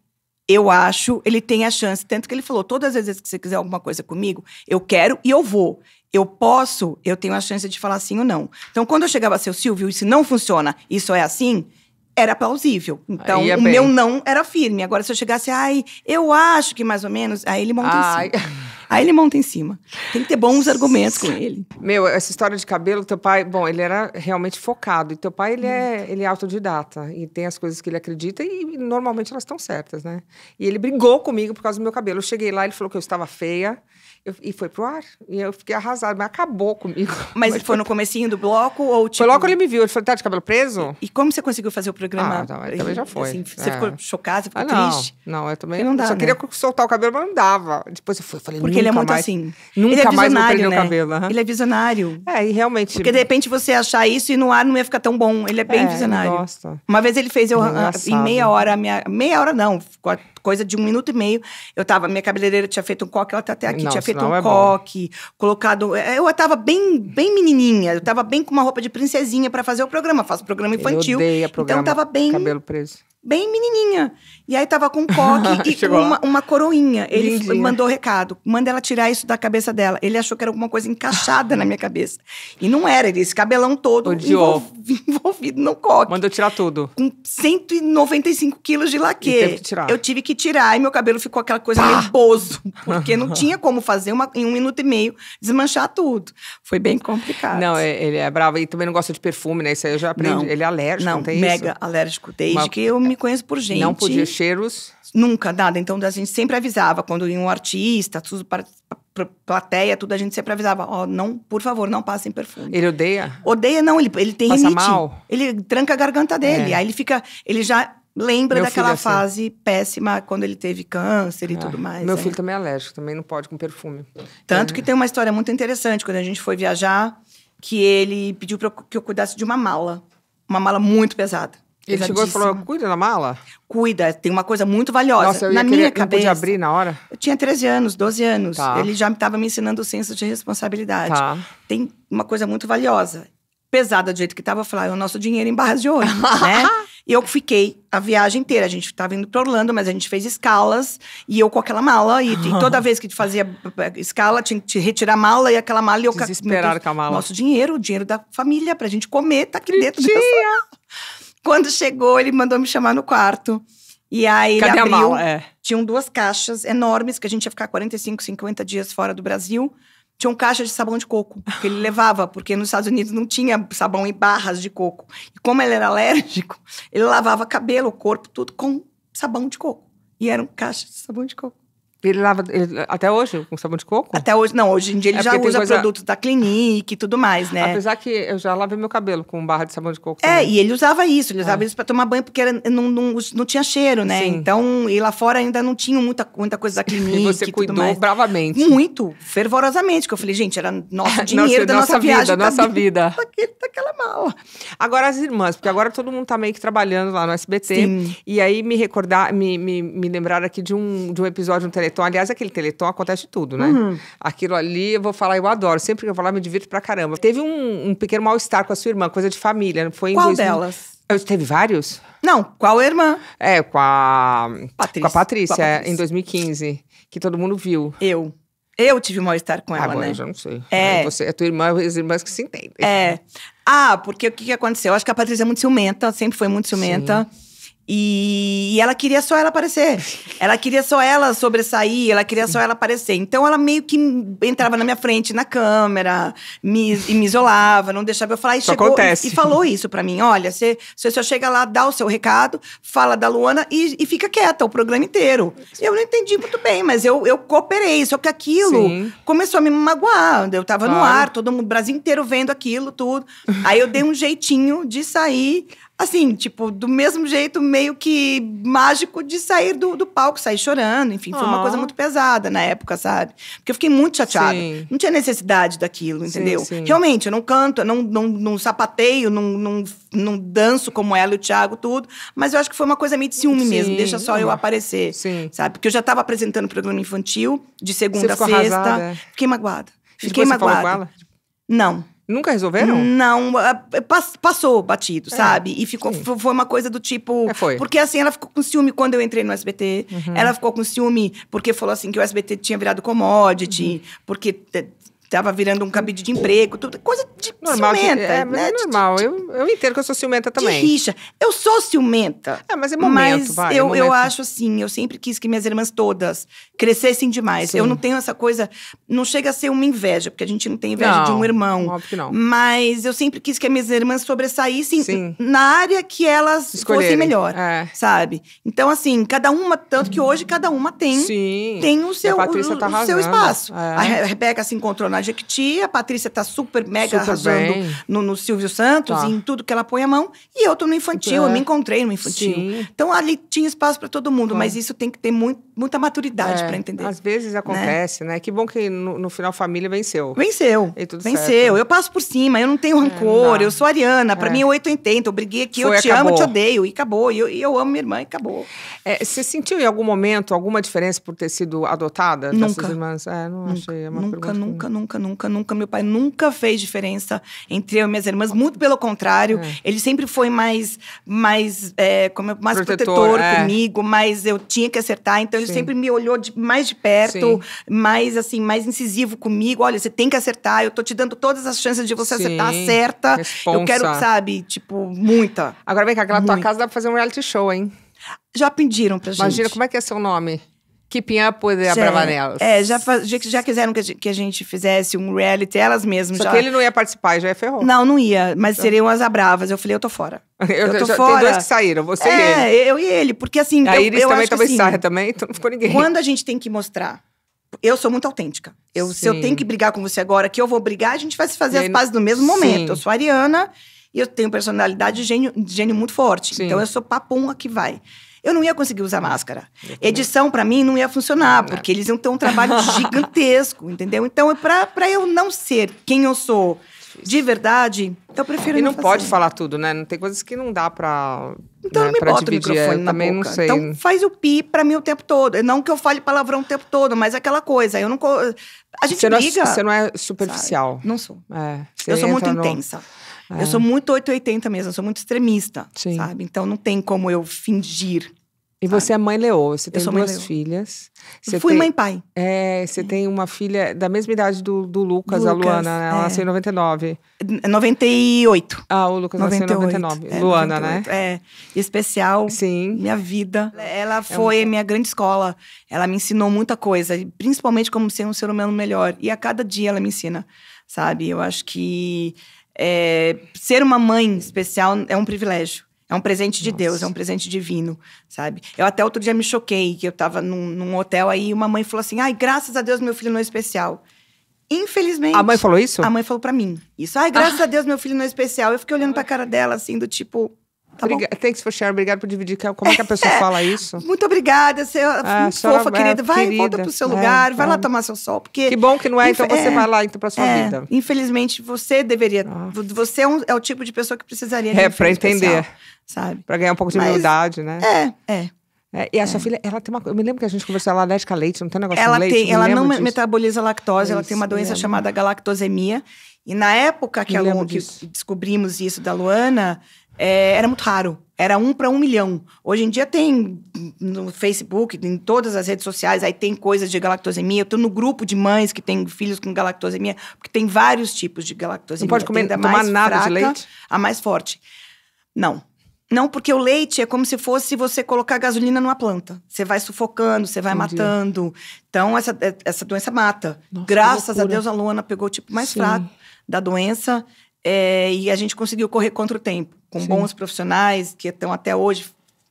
eu acho, ele tem a chance. Tanto que ele falou: todas as vezes que você quiser alguma coisa comigo, eu quero e eu vou. Eu posso, eu tenho a chance de falar sim ou não. Então, quando eu chegava a ser o Silvio, isso não funciona, isso é assim, era plausível. Então, é o bem. meu não era firme. Agora, se eu chegasse, ai, eu acho que mais ou menos, aí ele monta ai. em cima. Aí ele monta em cima. Tem que ter bons argumentos com ele. Meu, essa história de cabelo, teu pai, bom, ele era realmente focado. E teu pai, ele, é, ele é autodidata. E tem as coisas que ele acredita e normalmente elas estão certas, né? E ele brigou comigo por causa do meu cabelo. Eu cheguei lá, ele falou que eu estava feia. Eu, e foi pro ar. E eu fiquei arrasada, mas acabou comigo. Mas, mas foi no comecinho do bloco ou tipo... Foi logo que ele me viu. Ele falou, tá de cabelo preso? E, e como você conseguiu fazer o programa? Ah, não, também já foi. Assim, você é. ficou chocada, você ficou ah, não, triste? Não, eu também... Não dá, eu só né? queria soltar o cabelo, mas não dava. Depois eu fui, falei, Porque ele é muito mais, assim... Nunca é mais vou né? o cabelo. Uhum. Ele é visionário. É, e realmente... Porque de repente você achar isso e no ar não ia ficar tão bom. Ele é bem é, visionário. Uma vez ele fez, eu, ah, ah, em meia hora, minha, meia hora não, coisa de um minuto e meio. Eu tava, minha cabeleireira tinha feito um coque, ela tá até aqui, não, tinha feito um é coque, bom. colocado. É, eu tava bem, bem menininha, eu tava bem com uma roupa de princesinha para fazer o programa. faço programa infantil. Eu odeio então programa, então tava bem. Cabelo preso bem menininha. E aí tava com um coque e com uma, uma, coroinha. Ele Lindinha. mandou o recado, manda ela tirar isso da cabeça dela. Ele achou que era alguma coisa encaixada na minha cabeça. E não era, ele, esse cabelão todo envolv envolvido no coque. Mandou tirar tudo. Com 195 quilos de laque. Eu tive que tirar e meu cabelo ficou aquela coisa Pá! meio Porque não tinha como fazer uma, em um minuto e meio, desmanchar tudo. Foi bem complicado. Não, é, ele é bravo e também não gosta de perfume, né? Isso aí eu já aprendi. Não. Ele é alérgico, não, não tem mega isso? alérgico. Desde uma... que eu me me conheço por gente. Não podia cheiros? Nunca, nada. Então a gente sempre avisava quando ia um artista, tudo para plateia, tudo, a gente sempre avisava, ó, oh, não, por favor, não passem perfume. Ele odeia? Odeia, não, ele, ele tem Passa rinite. mal? Ele tranca a garganta dele, é. aí ele fica, ele já lembra meu daquela é assim. fase assim. péssima quando ele teve câncer e ah, tudo mais. Meu é. filho também é alérgico, também não pode com perfume. Tanto é. que tem uma história muito interessante, quando a gente foi viajar, que ele pediu pra, que eu cuidasse de uma mala, uma mala muito pesada. Ele chegou e falou: cuida da mala? Cuida, tem uma coisa muito valiosa. Nossa, eu na minha querer, cabeça. Podia abrir na hora? Eu tinha 13 anos, 12 anos. Tá. Ele já estava me ensinando o senso de responsabilidade. Tá. Tem uma coisa muito valiosa. Pesada do jeito que estava, eu ah, é o nosso dinheiro em barras de ouro, né? E eu fiquei a viagem inteira. A gente estava indo para Orlando, mas a gente fez escalas. E eu com aquela mala. E, e toda vez que fazia eh, escala, tinha que retirar a mala. E aquela mala... E eu, Desesperado com a mala. Nosso dinheiro, o dinheiro da família, para a gente comer, tá aqui dentro. Dessa... Quando chegou, ele mandou me chamar no quarto. E aí Cadê ele abriu. É. Tinham duas caixas enormes, que a gente ia ficar 45, 50 dias fora do Brasil. Tinha um caixa de sabão de coco que ele levava, porque nos Estados Unidos não tinha sabão em barras de coco. E como ele era alérgico, ele lavava cabelo, corpo, tudo com sabão de coco. E era um caixa de sabão de coco. Ele lava ele, até hoje com sabão de coco? Até hoje, não. Hoje em dia ele é já usa coisa... produtos da Clinique e tudo mais, né? Apesar que eu já lavei meu cabelo com barra de sabão de coco. É, também. É, e ele usava isso. Ele usava é. isso para tomar banho porque era, não, não, não tinha cheiro, né? Sim. Então, e lá fora ainda não tinha muita, muita coisa da Clinique. E você cuidou mais. bravamente. Muito, fervorosamente. Que eu falei, gente, era nosso dinheiro nossa, da nossa, vida, viagem. Tá nossa vida. daquela mala. Agora as irmãs, porque agora todo mundo tá meio que trabalhando lá no SBT. Sim. E aí me recordar, me, me, me lembrar aqui de um, de um episódio no Teletão Teleton, então, aliás, aquele Teleton acontece tudo, né? Uhum. Aquilo ali, eu vou falar, eu adoro. Sempre que eu falar, me divirto pra caramba. Teve um, um pequeno mal-estar com a sua irmã, coisa de família. Foi em Qual delas? Eu, teve vários? Não, qual irmã? É, com a Patrícia. Com a Patrícia, com a em 2015, que todo mundo viu. Eu. Eu tive mal-estar com ela, ah, bom, né? Eu já não sei. É. é. Você, a tua irmã as irmãs que se entendem. É. Ah, porque o que, que aconteceu? Eu acho que a Patrícia é muito ciumenta, sempre foi muito ciumenta. Sim. E, e, ela queria só ela aparecer. Ela queria só ela sobressair, ela queria só ela aparecer. Então ela meio que entrava na minha frente, na câmera, me, e me isolava, não deixava eu falar. E, isso chegou, acontece. E, e falou isso para mim: olha, você, você só chega lá, dá o seu recado, fala da Luana e, e fica quieta o programa inteiro. Eu não entendi muito bem, mas eu, eu cooperei. Só que aquilo Sim. começou a me magoar. Eu tava claro. no ar, todo mundo, o Brasil inteiro vendo aquilo, tudo. Aí eu dei um jeitinho de sair assim, tipo, do mesmo jeito meio que mágico de sair do, do palco, sair chorando, enfim, foi oh. uma coisa muito pesada na época, sabe? Porque eu fiquei muito chateada. Sim. Não tinha necessidade daquilo, entendeu? Sim, sim. Realmente, eu não canto, eu não, não, não sapateio, não, não, não danço como ela e o Thiago, tudo, mas eu acho que foi uma coisa meio de ciúme mesmo, deixa só eu aparecer, sabe? Porque eu já estava apresentando o programa infantil, de segunda a sexta, arrasada, é. fiquei magoada. Fiquei magoada. Não. Nunca resolveram? Não, é, é, passou batido, é, sabe? E ficou, foi uma coisa do tipo. É, foi. Porque assim, ela ficou com ciúme quando eu entrei no SBT. Uhum. Ela ficou com ciúme porque falou assim que o SBT tinha virado commodity, uhum. porque tava virando um cabide de emprego, tudo, coisa de normal, ciumenta. é, né? É normal, eu, eu entendo que eu sou ciumenta também. De rixa. Eu sou ciumenta. É, mas é momento, mas vai, é eu acho assim, eu sempre quis que minhas irmãs todas crescessem demais. Sim. Eu não tenho essa coisa. Não chega a ser uma inveja, porque a gente não tem inveja não, de um irmão. Óbvio que não. Mas eu sempre quis que as minhas irmãs sobressaíssem Sim. na área que elas Escolherem. fossem melhor. É. Sabe? Então, assim, cada uma, tanto que hoje cada uma tem, tem o seu, tá o, seu espaço. É. A Rebeca se encontrou na Jequiti, a Patrícia tá super mega super arrasando no, no, Silvio Santos tá. e em tudo que ela põe a mão. E eu tô no infantil, é. eu me encontrei no infantil. Então ali tinha espaço para todo mundo, mas isso tem que ter muito, muita maturidade é, para entender. Às vezes né? acontece, né? né? Que bom que no, no, final a família venceu. Venceu. E tudo venceu. Certo. Eu passo por cima, eu não tenho é, rancor, é, eu sou ariana, para é. mim é 880, eu briguei aqui, Foi, eu te acabou. amo, te odeio, e acabou. E eu, eu amo minha irmã, e acabou. É, você sentiu em algum momento alguma diferença por ter sido adotada nunca. irmãs? É, não nunca. achei. É uma nunca, nunca, que... nunca, nunca, nunca. Meu pai nunca fez diferença entre eu e minhas irmãs, muito pelo contrário. É. Ele sempre foi mais, mais, como, mais protetor, protetor comigo, mas eu tinha que acertar, então Sim. ele sempre me olhou de mais de perto, Sim. mais assim, mais incisivo comigo. Olha, você tem que acertar, eu tô te dando todas as chances de você Sim. acertar, acerta. Responsa. Eu quero, sabe, tipo, muita. Agora vem cá, aquela muita. tua casa dá pra fazer um reality show, hein? Já pediram pra gente. Imagina, como é que é seu nome? keeping up with a nelas. É, já, já, quiseram que a, gente, que a, gente, fizesse um reality, elas mesmas. Só já... que ele não ia participar, já é ferrou. Não, não ia, mas tá. seriam as abravas. Eu falei, eu tô fora. Eu, eu tô já, fora. Tem dois que saíram, você é, e ele. É, eu e ele, porque assim... A Iris eu, eu também tava assim, sarra também, então não ficou ninguém. Quando a gente tem que mostrar... Eu sou muito autêntica. Eu, se eu tenho que brigar com você agora, que eu vou brigar, a gente vai se fazer aí, as pazes no mesmo Sim. momento. Eu sou ariana e eu tenho personalidade de gênio, de gênio muito forte. Sim. Então eu sou papum a que vai eu não ia conseguir usar máscara. Edição, para mim, não ia funcionar, é. porque eles iam ter um trabalho gigantesco, entendeu? Então, é para eu não ser quem eu sou de verdade, então, eu prefiro e não, não pode falar tudo, né? Não tem coisas que não dá para Então né, me boto dividir. o microfone eu na também boca. Não sei. Então faz o pi para mim o tempo todo. Não que eu fale palavrão o tempo todo, mas aquela coisa, eu não a gente você é briga. é, você não é superficial. Sabe? Não sou. É, eu sou muito no... intensa. É. Eu sou é. muito 880 mesmo, eu sou muito extremista, Sim. sabe? Então não tem como eu fingir. E sabe? você é mãe leoa, você tem duas filhas. Você Fui tem, mãe pai. É, você é. tem uma filha da mesma idade do, do Lucas, Lucas, a Luana, né? ela é. nasceu em 99. 98. Ah, o Lucas 98. nasceu em 99. É, Luana, 98. né? É, especial. Sim. Minha vida. Ela é foi uma... minha grande escola. Ela me ensinou muita coisa, principalmente como ser um ser humano melhor. E a cada dia ela me ensina, sabe? Eu acho que é, ser uma mãe especial é um privilégio. É um presente de Nossa. Deus, é um presente divino, sabe? Eu até outro dia me choquei, que eu estava num, num, hotel aí e uma mãe falou assim: ai, graças a Deus meu filho não é especial. Infelizmente. A mãe falou isso? A mãe falou para mim isso. Ai, graças ah. a Deus meu filho não é especial. Eu fiquei olhando pra cara dela, assim, do tipo. Tá Briga Thanks for sharing. Obrigado por dividir. É, como é que a pessoa fala isso? muito obrigada, seu, é ah, muito fofa, é, querida. Vai, querida. volta pro seu lugar, é, vai lá tomar seu sol. Porque, que bom que não é, então você vai lá então, pra sua vida. Infelizmente, você deveria. Ah. Você é, um, é, o tipo de pessoa que precisaria de É, pra entender. Especial, sabe? Pra ganhar um pouco de Mas, humildade, né? É, é. É, e a é. sua filha, ela tem uma. Eu me lembro que a gente conversou, ela é alérgica a leite, não tem um negócio ela com leite? Tem, ela não disso. metaboliza lactose, é ela tem uma doença chamada galactosemia. E na época que, a, que descobrimos isso da Luana, é, era muito raro. Era um para um milhão. Hoje em dia tem no Facebook, em todas as redes sociais, aí tem coisas de galactosemia. Eu tô no grupo de mães que tem filhos com galactosemia, porque tem vários tipos de galactosemia. Não pode comer, tem tomar nada fraca, de leite? A mais forte. Não. Não, porque o leite é como se fosse você colocar gasolina numa planta. Você vai sufocando, você vai Entendi. matando. Então, essa, é, essa doença mata. Nossa, Graças a Deus, a Luana pegou o tipo mais Sim. fraco da doença é, e a gente conseguiu correr contra o tempo, com Sim. bons profissionais que estão até hoje,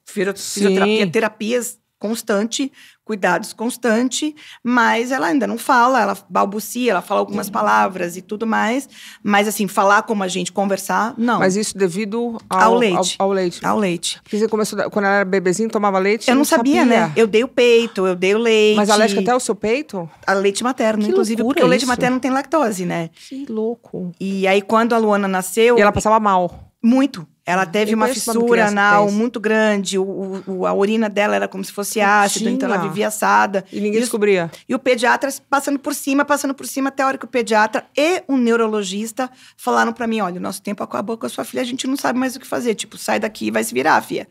fisioterapia, terapias constante, cuidados constante, mas ela ainda não fala, ela balbucia, ela fala algumas uhum. palavras e tudo mais, mas assim, falar como a gente, conversar, não. Mas isso devido ao, ao leite. Ao, ao, leite. Ao leite. Porque você começou, quando ela era bebezinha, tomava leite? Eu não, não sabia, sabia, né? Eu dei o peito, eu dei o leite. Mas alérgica até o seu peito? A leite materno, que inclusive, porque o leite materno tem lactose, né? Que louco. E aí, quando a Luana nasceu... E ela passava mal. Muito. Ela teve eu uma fissura anal muito grande, o, o, a urina dela era como se fosse ácido, então ela vivia assada. E ninguém e descobria. e o pediatra passando por cima, passando por cima, até a hora que o pediatra e o neurologista falaram para mim: olha, o nosso tempo acabou com a sua filha, a gente não sabe mais o que fazer. Tipo, sai daqui e vai se virar, filha.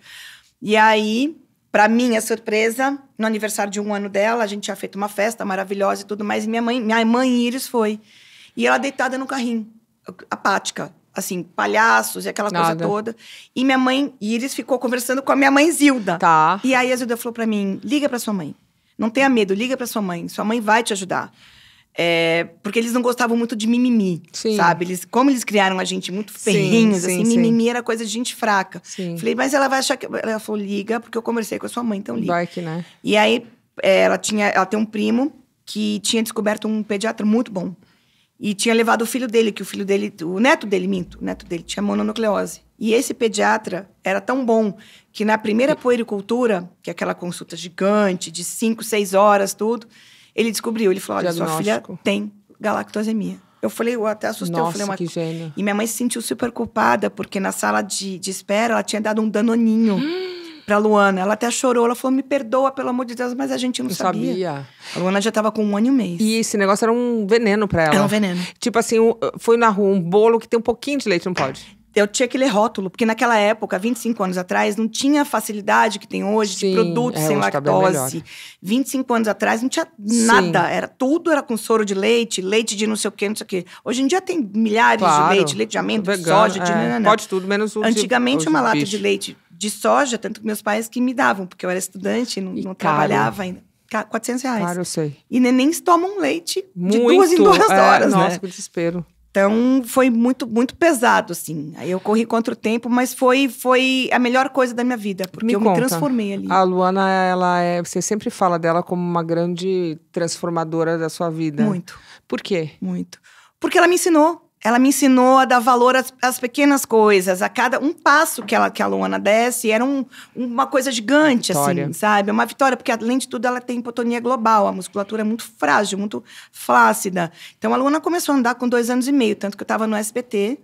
E aí, para minha surpresa, no aniversário de um ano dela, a gente tinha feito uma festa maravilhosa e tudo mais, e minha mãe, minha mãe Iris foi. E ela deitada no carrinho, apática assim, palhaços e aquela Nada. coisa toda. E minha mãe, Iris, ficou conversando com a minha mãe Zilda. Tá. E aí a Zilda falou para mim: liga para sua mãe. Não tenha medo, liga para sua mãe. Sua mãe vai te ajudar. É, porque eles não gostavam muito de mimimi, sim. sabe? Eles, como eles criaram a gente muito ferrinhos, sim, assim, sim, mimimi era coisa de gente fraca. Falei, mas ela vai achar que. Ela falou, liga, porque eu conversei com a sua mãe, então liga. Dark, né? E aí, é, ela, tinha, ela tem um primo que tinha descoberto um pediatra muito bom. E tinha levado o filho dele, que o filho dele, o neto dele, minto, o neto dele tinha mononucleose. E esse pediatra era tão bom que na primeira poericultura, que é aquela consulta gigante de cinco, seis horas, tudo, ele descobriu, ele falou: olha, sua filha tem galactosemia. Eu falei, eu até assustei. Nossa, eu falei, uma... que gênio. E minha mãe se sentiu super culpada, porque na sala de, de espera ela tinha dado um danoninho. pra Luana. Ela até chorou. Ela falou: me perdoa, pelo amor de Deus, mas a gente não sabia. sabia. A Luana já tava com um ano e um mês. E esse negócio era um veneno pra ela. Era um veneno. Tipo assim, foi na rua um bolo que tem um pouquinho de leite, não pode? eu tinha que ler rótulo, porque naquela época, 25 anos atrás, não tinha a facilidade que tem hoje Sim, de produtos é, sem tá lactose. 25 anos atrás não tinha nada, era tudo era com soro de leite, leite de não sei o que, não sei o que. Hoje em dia tem milhares claro, de leite, leite de amêndoa, de soja, é, de nanana. Pode tudo, menos o Antigamente de, uma lata bicho. de leite de soja, tanto que meus pais que me davam, porque eu era estudante, não, e não trabalhava ainda. 400 reais. Claro, eu sei. E nenéns tomam leite muito, de duas em duas é, horas, nossa, né? Nossa, que desespero. Então, foi muito, muito pesado, assim. Aí eu corri contra o tempo, mas foi, foi a melhor coisa da minha vida, porque me eu conta, me transformei ali. A Luana, ela é. Você sempre fala dela como uma grande transformadora da sua vida. Muito. Por quê? Muito. Porque ela me ensinou ela me ensinou a dar valor às, às, pequenas coisas, a cada um passo que ela que a Luana desse era um, uma coisa gigante, assim, vitória. assim, sabe? É uma vitória, porque além de tudo ela tem hipotonia global, a musculatura é muito frágil, muito flácida. Então a Luana começou a andar com dois anos e meio, tanto que eu estava no SBT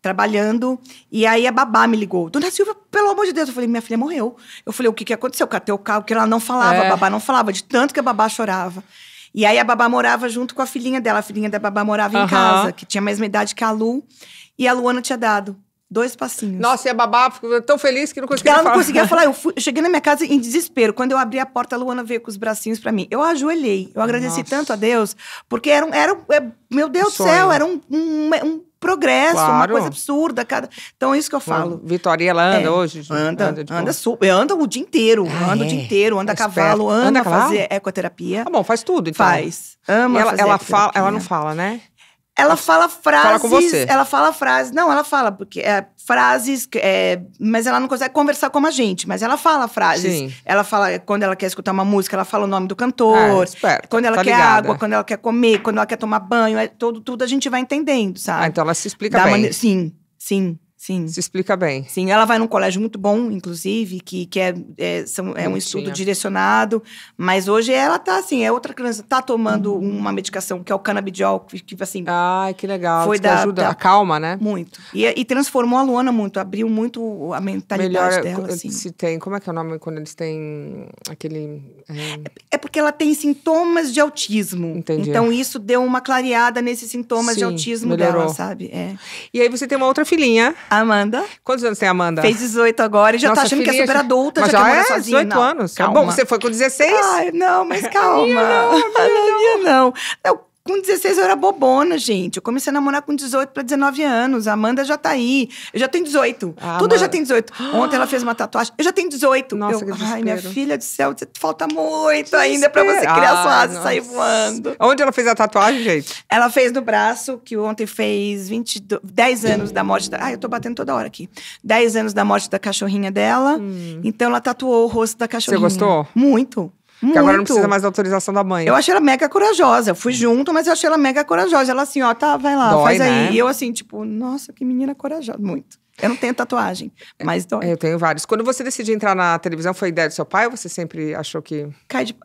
trabalhando, e aí a babá me ligou. Dona Silvia, pelo amor de Deus, eu falei, minha filha morreu. Eu falei, o que que aconteceu? Catei o carro, porque ela não falava, é. a babá não falava, de tanto que a babá chorava. E aí a babá morava junto com a filhinha dela. A filhinha da babá morava uhum. em casa, que tinha a mesma idade que a Lu. E a Luana tinha dado. Dois passinhos. Nossa, e a babá ficou tão feliz que não conseguia falar. Ela não conseguia falar. Eu, fui, eu, cheguei na minha casa em desespero. Quando eu abri a porta, a Luana veio com os bracinhos para mim. Eu ajoelhei. Eu agradeci Nossa. tanto a Deus, porque era um. Era, é, meu Deus do céu, era um, um, um progresso, claro. uma coisa absurda. Cada... Então é isso que eu falo. Vitória, ela anda é. hoje? Anda, anda, anda, anda o dia inteiro, ah, anda é. o dia é? inteiro, anda a tá cavalo, anda ama fazer ecoterapia. Ah, bom, faz tudo, então. Faz. Ama ela, ela fala, ela não fala, né? Ela fala frases. Fala com você. Ela fala frases. Não, ela fala, porque é frases, é, mas ela não consegue conversar como a gente, mas ela fala frases. Sim. Ela fala, quando ela quer escutar uma música, ela fala o nome do cantor. Ah, quando ela tá quer ligada. água, quando ela quer comer, quando ela quer tomar banho, é, tudo, tudo a gente vai entendendo, sabe? Ah, então ela se explica da bem. Maneira, sim, sim. Sim. Se explica bem. Sim, ela vai num colégio muito bom, inclusive, que, que é, é, são, é um estudo direcionado, mas hoje ela tá assim, é outra criança, tá tomando uhum. uma medicação que é o canabidiol, que, que assim. Ai, que legal. Foi Isso da, ajuda, da, acalma, né? Muito. E, e, transformou a Luana muito, abriu muito a mentalidade Melhor, dela. Assim. Se tem, como é que é o nome quando eles têm aquele. É, é, é porque ela tem sintomas de autismo. Entendi. Então, isso deu uma clareada nesses sintomas Sim, de autismo melhorou. dela, sabe? É. E aí você tem uma outra filhinha. Amanda. Quantos anos tem a Amanda? Fez 18 agora e já tá Nossa, tá achando filha, que é super adulta, mas já, já quer é, morar sozinha. 18 anos. Tá calma. Bom, você foi com 16? Ai, não, mas calma. a minha não, a minha não. não. Com 16 eu era bobona, gente. Eu comecei a namorar com 18 para 19 anos. A Amanda já tá aí. Eu já tenho 18. Ah, Tudo eu já tenho 18. Ontem ela fez uma tatuagem. Eu já tenho 18. Nossa, eu, que desespero. Ai, minha filha do céu, falta muito desespero. ainda para você criar sua asa e sair voando. Onde ela fez a tatuagem, gente? Ela fez no braço, que ontem fez 22, 10 anos da morte da. Ai, eu tô batendo toda hora aqui. 10 anos da morte da cachorrinha dela. Hum. Então ela tatuou o rosto da cachorrinha. Você gostou? Muito. Muito. Que agora não precisa mais da autorização da mãe. Eu achei ela mega corajosa. Eu fui junto, mas eu achei ela mega corajosa. Ela assim, ó, tá, vai lá, Dói, faz aí. Né? E eu assim, tipo, nossa, que menina corajosa. Muito. Eu não tenho tatuagem, mas dói. É, eu tenho vários. Quando você decidiu entrar na televisão, foi ideia do seu pai ou você sempre achou que. Cai de...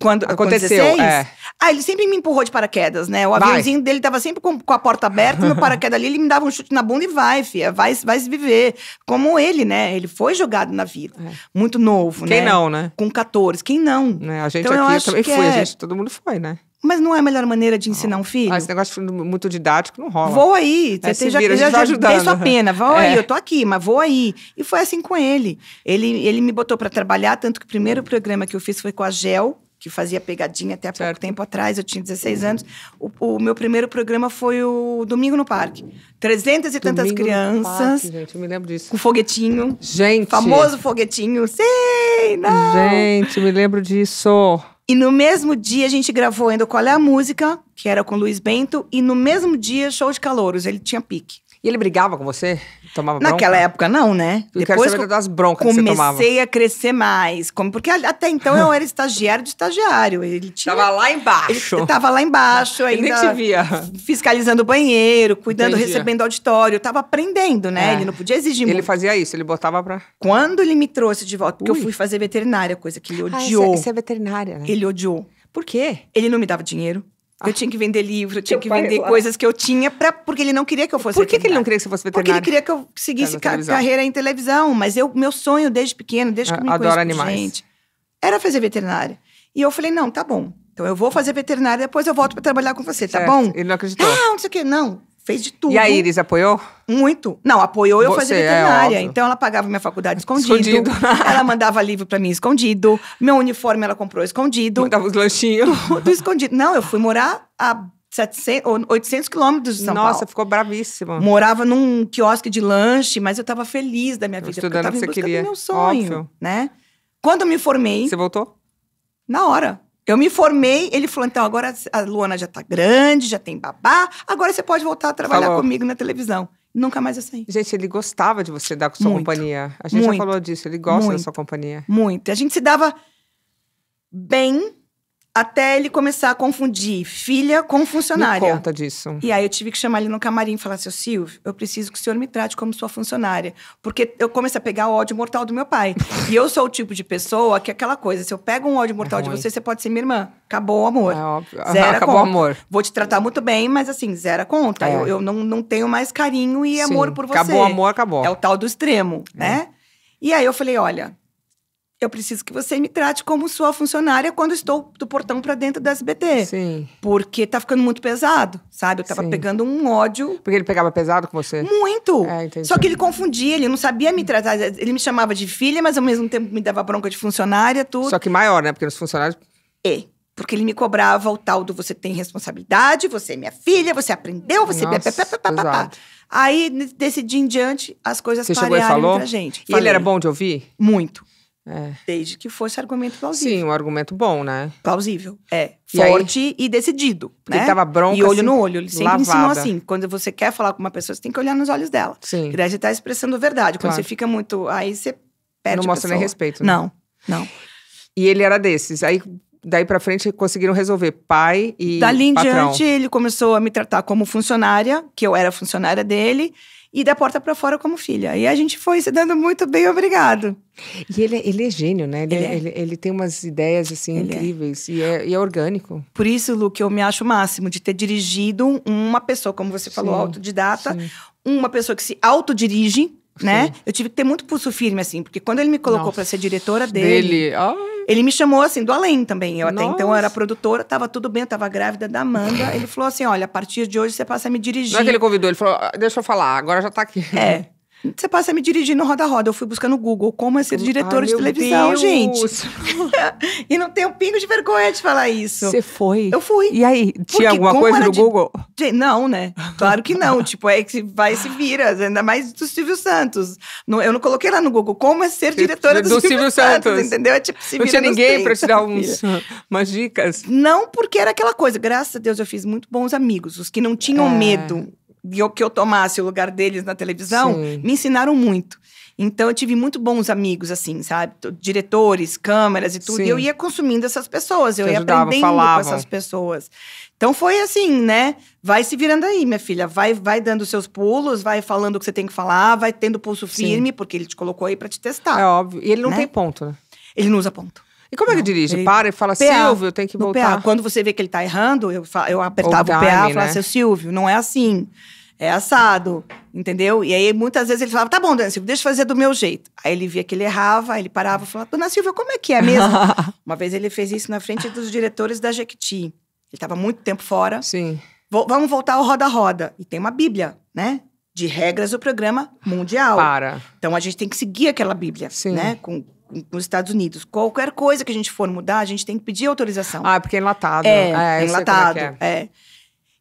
Quando ah, aconteceu. É. Ah, ele sempre me empurrou de paraquedas, né? O vai. aviãozinho dele tava sempre com, com a porta aberta, meu paraquedas ali, ele me dava um chute na bunda e vai, filha, vai, vai se viver. Como ele, né? Ele foi jogado na vida. É. Muito novo, Quem né? né? Quem não, né? Com 14. Quem não? É, a gente então, aqui também foi, é... a gente, todo mundo foi, né? Mas não é a melhor maneira de ensinar um filho? Ah, esse negócio muito didático não rola. Vou aí. É, você é, tem, já, vira, já, já ajudando. sua pena. Vou é. aí, eu tô aqui, mas vou aí. E foi assim com ele. Ele, ele me botou para trabalhar, tanto que o primeiro hum. programa que eu fiz foi com a GEL, que fazia pegadinha até há certo. pouco tempo atrás, eu tinha 16 uhum. anos. O, o, meu primeiro programa foi o Domingo no Parque. Trezentas e tantas crianças. Parque, gente, eu me lembro disso. Com foguetinho. Gente. Famoso foguetinho. Sim, não. Gente, me lembro disso. E no mesmo dia a gente gravou ainda Qual é a Música, que era com Luiz Bento, e no mesmo dia show de calouros, ele tinha pique. E ele brigava com você? Tomava bronca? Naquela época, não, né? Eu Depois quero saber das broncas comecei que você tomava. Comecei a crescer mais. Como, porque até então eu era estagiário de estagiário. Ele tinha, tava lá embaixo. Ele tava lá embaixo ainda. Ele nem te via. Fiscalizando o banheiro, cuidando, Entendi. recebendo auditório. Eu tava aprendendo, né? É. Ele não podia exigir muito. Ele fazia isso, ele botava pra... Quando ele me trouxe de volta, porque Ui. eu fui fazer veterinária, coisa que ele ah, odiou. Ah, você é veterinária, né? Ele odiou. Por quê? Ele não me dava dinheiro. Eu tinha que vender livro, eu tinha que vender coisas que eu tinha, pra, porque ele não queria que eu fosse Por que, que ele não queria que você fosse veterinário? Porque ele queria que eu seguisse tá, ca televisão. carreira em televisão. Mas eu, meu sonho desde pequeno, desde que eu me ah, Adoro animais. gente, era fazer veterinária. E eu falei, não, tá bom. Então eu vou fazer veterinária, depois eu volto para trabalhar com você, tá certo. bom? Ele não acreditou. Não, ah, não sei o quê. Não, fez de tudo. E a Iris apoiou? Muito. Não, apoiou eu Você, fazer é, veterinária. É então ela pagava minha faculdade escondido. escondido. ela mandava livro para mim escondido. Meu uniforme ela comprou escondido. Mandava os lanchinhos. Tudo escondido. Não, eu fui morar a 700, 800 quilômetros de São Nossa, Paulo. Nossa, ficou bravíssima. Morava num quiosque de lanche, mas eu tava feliz da minha vida. Estudando porque eu tava que você queria. do meu sonho, Óbvio. né? Quando eu me formei... Você voltou? Na hora. Eu me formei, ele falou: então agora a Luana já tá grande, já tem babá, agora você pode voltar a trabalhar falou. comigo na televisão. Nunca mais eu saí. Gente, ele gostava de você dar com sua muito, companhia. A gente muito, já falou disso, ele gosta muito, da sua companhia. Muito. A gente se dava bem até ele começar a confundir filha com funcionária. Me conta disso. E aí eu tive que chamar ele no camarim e falar: seu assim, Silvio, eu preciso que o senhor me trate como sua funcionária. Porque eu comecei a pegar o ódio mortal do meu pai. e eu sou o tipo de pessoa que é aquela coisa: se eu pego um ódio mortal é de você, você pode ser minha irmã. Acabou o amor. É óbvio. Zero Acabou o amor. Vou te tratar muito bem, mas assim, zero conta. É. Eu, eu, não, não tenho mais carinho e Sim. amor por você. Acabou o amor, acabou. É o tal do extremo, é. né? E aí eu falei: olha, eu preciso que você me trate como sua funcionária quando estou do portão para dentro da SBT. Sim. Porque tá ficando muito pesado, sabe? Eu tava Sim. pegando um ódio. Porque ele pegava pesado com você? Muito! É, entendi. Só que ele confundia, ele não sabia me tratar. Ele me chamava de filha, mas ao mesmo tempo me dava bronca de funcionária, tudo. Só que maior, né? Porque os funcionários. É. Porque ele me cobrava o tal do você tem responsabilidade, você é minha filha, você aprendeu, você... É Nossa, pá, Aí, desse dia em diante, as coisas você parearam chegou e falou? gente. E Falei. ele era bom de ouvir? Muito. É. Desde que fosse argumento plausível. Sim, um argumento bom, né? Plausível. É. E forte aí? e decidido. Porque né? tava bronca. E olho assim, no olho. Ele sempre ensinou assim: quando você quer falar com uma pessoa, você tem que olhar nos olhos dela. Sim. E daí você tá expressando a verdade. Claro. Quando você fica muito. Aí você perde. Não mostra nem respeito. Né? Não, não. E ele era desses. Aí daí para frente conseguiram resolver pai e Dali em patrão. diante ele começou a me tratar como funcionária, que eu era funcionária dele, e da porta para fora como filha. E a gente foi se dando muito bem, obrigado. E ele, é, ele é gênio, né? Ele, ele, é. é. ele, ele tem umas ideias assim é. incríveis é. E, é, e é orgânico. Por isso, Lu, que eu me acho o máximo de ter dirigido uma pessoa, como você falou, sim, autodidata, sim. uma pessoa que se autodirige né? Sim. Eu tive que ter muito pulso firme, assim, porque quando ele me colocou para ser diretora dele. dele. Ai. Ele me chamou assim do além também. Eu Nossa. até então eu era produtora, tava tudo bem, eu tava grávida da Amanda. Ele falou assim: olha, a partir de hoje você passa a me dirigir. Não é que ele convidou, ele falou: ah, deixa eu falar, agora já tá aqui. É. Você passa me dirigindo roda-roda. Eu fui buscar no Google como é ser diretora ah, de televisão, Deus. gente. e não tenho um pingo de vergonha de falar isso. Você foi? Eu fui. E aí, tinha Porque alguma coisa no de... Google? Não, né? Claro que não. tipo, é que vai se vira. Ainda mais do Silvio Santos. Não, eu não coloquei lá no Google como é ser diretora do, do Silvio, Silvio Santos. Santos. Entendeu? É tipo, se não tinha ninguém para te dar uns, umas dicas. Não, porque era aquela coisa. Graças a Deus eu fiz muito bons amigos. Os que não tinham é. medo eu, que eu tomasse o lugar deles na televisão, Sim. me ensinaram muito. Então eu tive muito bons amigos, assim, sabe? Diretores, câmeras e tudo. Sim. E eu ia consumindo essas pessoas, eu ia aprendendo com essas pessoas. Então foi assim, né? Vai se virando aí, minha filha. Vai, vai dando seus pulos, vai falando o que você tem que falar, vai tendo pulso firme, Sim. porque ele te colocou aí para te testar. É óbvio. E ele não né? tem ponto, né? Ele não usa ponto. E como é que dirige? Ele... Para e fala, PA, Silvio, tem que voltar. PA. Quando você vê que ele tá errando, eu, eu apertava o, pé, o PA e falava, né? seu assim, Silvio, não é assim. É assado, entendeu? E aí, muitas vezes, ele falava, tá bom, Dona Silvia, deixa eu fazer do meu jeito. Aí ele via que ele errava, ele parava e falava, Dona Silvia, como é que é mesmo? Uma vez ele fez isso na frente dos diretores da Jequiti. Ele estava muito tempo fora. Sim. vamos voltar ao roda-roda. E tem uma bíblia, né? de regras do programa mundial. Para. Então a gente tem que seguir aquela Bíblia, Sim. né? Com, os Estados Unidos. Qualquer coisa que a gente for mudar, a gente tem que pedir autorização. Ah, é porque é enlatado. É, é, é, é É, é.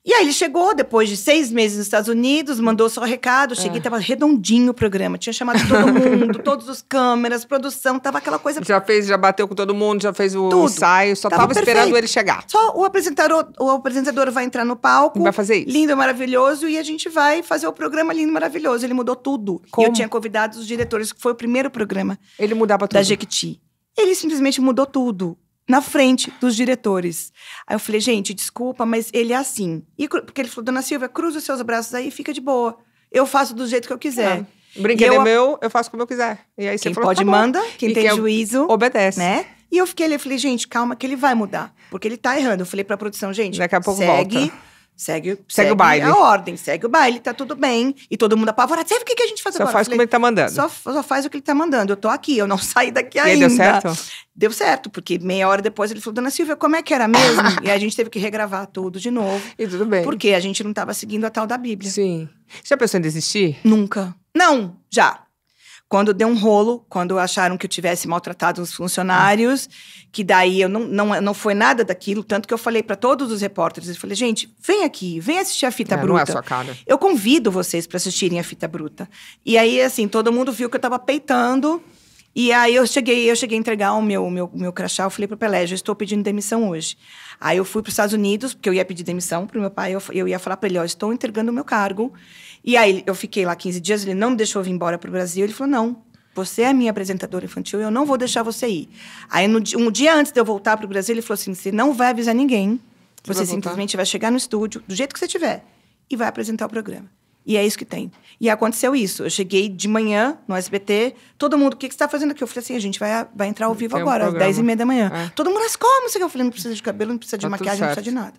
E aí ele chegou, depois de seis meses nos Estados Unidos, mandou só recado, cheguei, é. tava redondinho o programa, tinha chamado todo mundo, todos os câmeras, produção, tava aquela coisa... Já fez, já bateu com todo mundo, já fez o Tudo. ensaio, só tava, tava esperando ele chegar. Só o apresentador, o apresentador vai entrar no palco... Vai fazer isso. Lindo, maravilhoso, e a gente vai fazer o programa lindo, e maravilhoso. Ele mudou tudo. Como? E eu tinha convidado os diretores, que foi o primeiro programa... Ele mudava tudo. Da Jequiti. Ele simplesmente mudou tudo na frente dos diretores. Aí eu falei, gente, desculpa, mas ele é assim. E, porque ele falou, dona Silvia, cruza os seus braços aí e fica de boa. Eu faço do jeito que eu quiser. É. Brinquedo eu, é meu, eu faço como eu quiser. E aí você quem falou, pode tá manda, quem e tem quem juízo. Obedece. Né? E eu fiquei ali, eu falei, gente, calma, que ele vai mudar. Porque ele tá errando. Eu falei pra produção, gente, Daqui a pouco segue. Volta Segue, segue, segue, o baile. a ordem, segue o baile, tá tudo bem. E todo mundo apavorado. Sabe o que, a gente faz só agora? Só faz como ele é tá mandando. Só, só, faz o que ele tá mandando. Eu tô aqui, eu não saí daqui e ainda. E deu certo? Deu certo, porque meia hora depois ele falou, Dona Silvia, como é que era mesmo? e a gente teve que regravar tudo de novo. E tudo bem. Porque a gente não tava seguindo a tal da Bíblia. Sim. Você já pensou em desistir? Nunca. Não, já quando deu um rolo, quando acharam que eu tivesse maltratado os funcionários, que daí eu não, não, não foi nada daquilo, tanto que eu falei para todos os repórteres, eu falei, gente, vem aqui, vem assistir a Fita é, Bruta. Não é a sua cara. Eu convido vocês para assistirem a Fita Bruta. E aí, assim, todo mundo viu que eu estava peitando, e aí eu cheguei, eu cheguei a entregar o meu, meu, meu crachá, eu falei pro Pelé, eu estou pedindo demissão hoje. Aí eu fui para os Estados Unidos, porque eu ia pedir demissão pro meu pai, eu, eu ia falar para ele, ó, estou entregando o meu cargo e aí eu fiquei lá 15 dias, ele não me deixou vir embora para o Brasil. Ele falou: não, você é minha apresentadora infantil, eu não vou deixar você ir. Aí, no, um dia antes de eu voltar para o Brasil, ele falou assim: você não vai avisar ninguém, você vai simplesmente voltar. vai chegar no estúdio, do jeito que você tiver, e vai apresentar o programa. E é isso que tem. E aconteceu isso. Eu cheguei de manhã no SBT, todo mundo, o que, que você está fazendo aqui? Eu falei assim: a gente vai, vai entrar ao vivo tem agora, um às 10 e meia da manhã. É. Todo mundo, mas como? Eu falei: não precisa de cabelo, não precisa de tá maquiagem, não precisa de nada.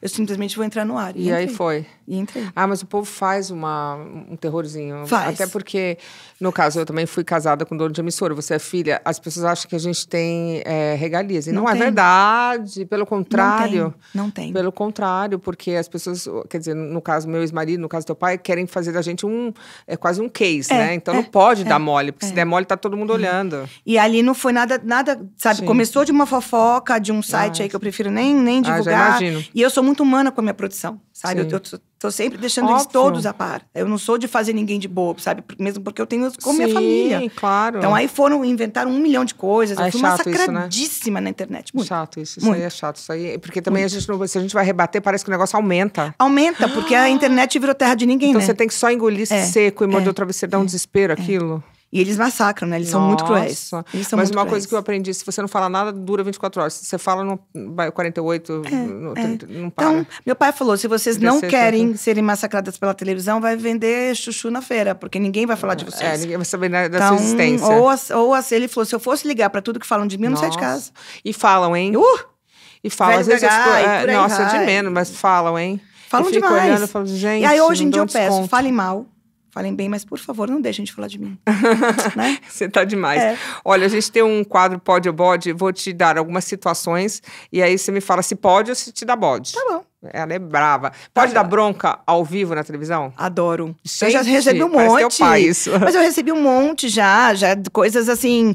Eu simplesmente vou entrar no ar. E, e aí foi. E entrei. Ah, mas o povo faz uma, um terrorzinho. Faz. Até porque, no caso, eu também fui casada com dono de emissora, você é filha. As pessoas acham que a gente tem é, regalias. E não, não é verdade. Pelo contrário. Não tem. não tem. Pelo contrário, porque as pessoas, quer dizer, no caso meu ex-marido, no caso teu pai, querem fazer da gente um. É quase um case, é, né? Então não é, pode dar é, mole, porque se é. der mole, tá todo mundo uhum. olhando. E ali não foi nada, nada sabe? Sim. Começou de uma fofoca, de um site aí que eu prefiro nem, nem divulgar. Ah, já imagino. E eu sou muito humana com a minha produção, sabe? Sim. Eu, estou tô sempre deixando Óbvio. eles todos a par. Eu não sou de fazer ninguém de bobo, sabe? Mesmo porque eu tenho com minha família. Sim, claro. Então aí foram inventar um milhão de coisas. eu fui é massacradíssima isso, né? na internet. Muito. Chato isso. Isso muito. aí é chato. Isso aí. É porque também a gente não, se a gente vai rebater, parece que o negócio aumenta. Aumenta, porque a internet virou terra de ninguém, então, né? Então você tem que só engolir é, seco e morder é, o travesseiro, dá um é. desespero é. aquilo. E eles massacram, né? Eles Nossa. são muito cruéis. São Mas muito uma cruéis. coisa que eu aprendi, se você não fala nada, dura 24 horas. Se você fala, não vai 48, é, no, é. não então, para. Então, meu pai falou, se vocês não querem tanto. serem massacradas pela televisão, vai vender chuchu na feira, porque ninguém vai falar de é, vocês. É, ninguém vai saber da, então, sua existência. Ou, ou assim ele falou, se eu fosse ligar para tudo que falam de mim, eu não saio de casa. E falam, hein? Uh! E falam, às vezes pegar, eu fico, é, nossa, vai. de menos, mas falam, hein? Falam demais. Olhando, falo, e aí hoje em dia eu desconto. peço, falem mal falem bem, mas por favor, não deixem de falar de mim. né? Você tá demais. É. Olha, a gente tem um quadro pode ou bode, vou te dar algumas situações e aí você me fala se pode ou se te dá bode. Tá bom. Ela é brava. Pode dar bronca ao vivo na televisão? Adoro. Gente, eu já recebi um monte. Pai, isso. Mas eu recebi um monte já, já coisas assim.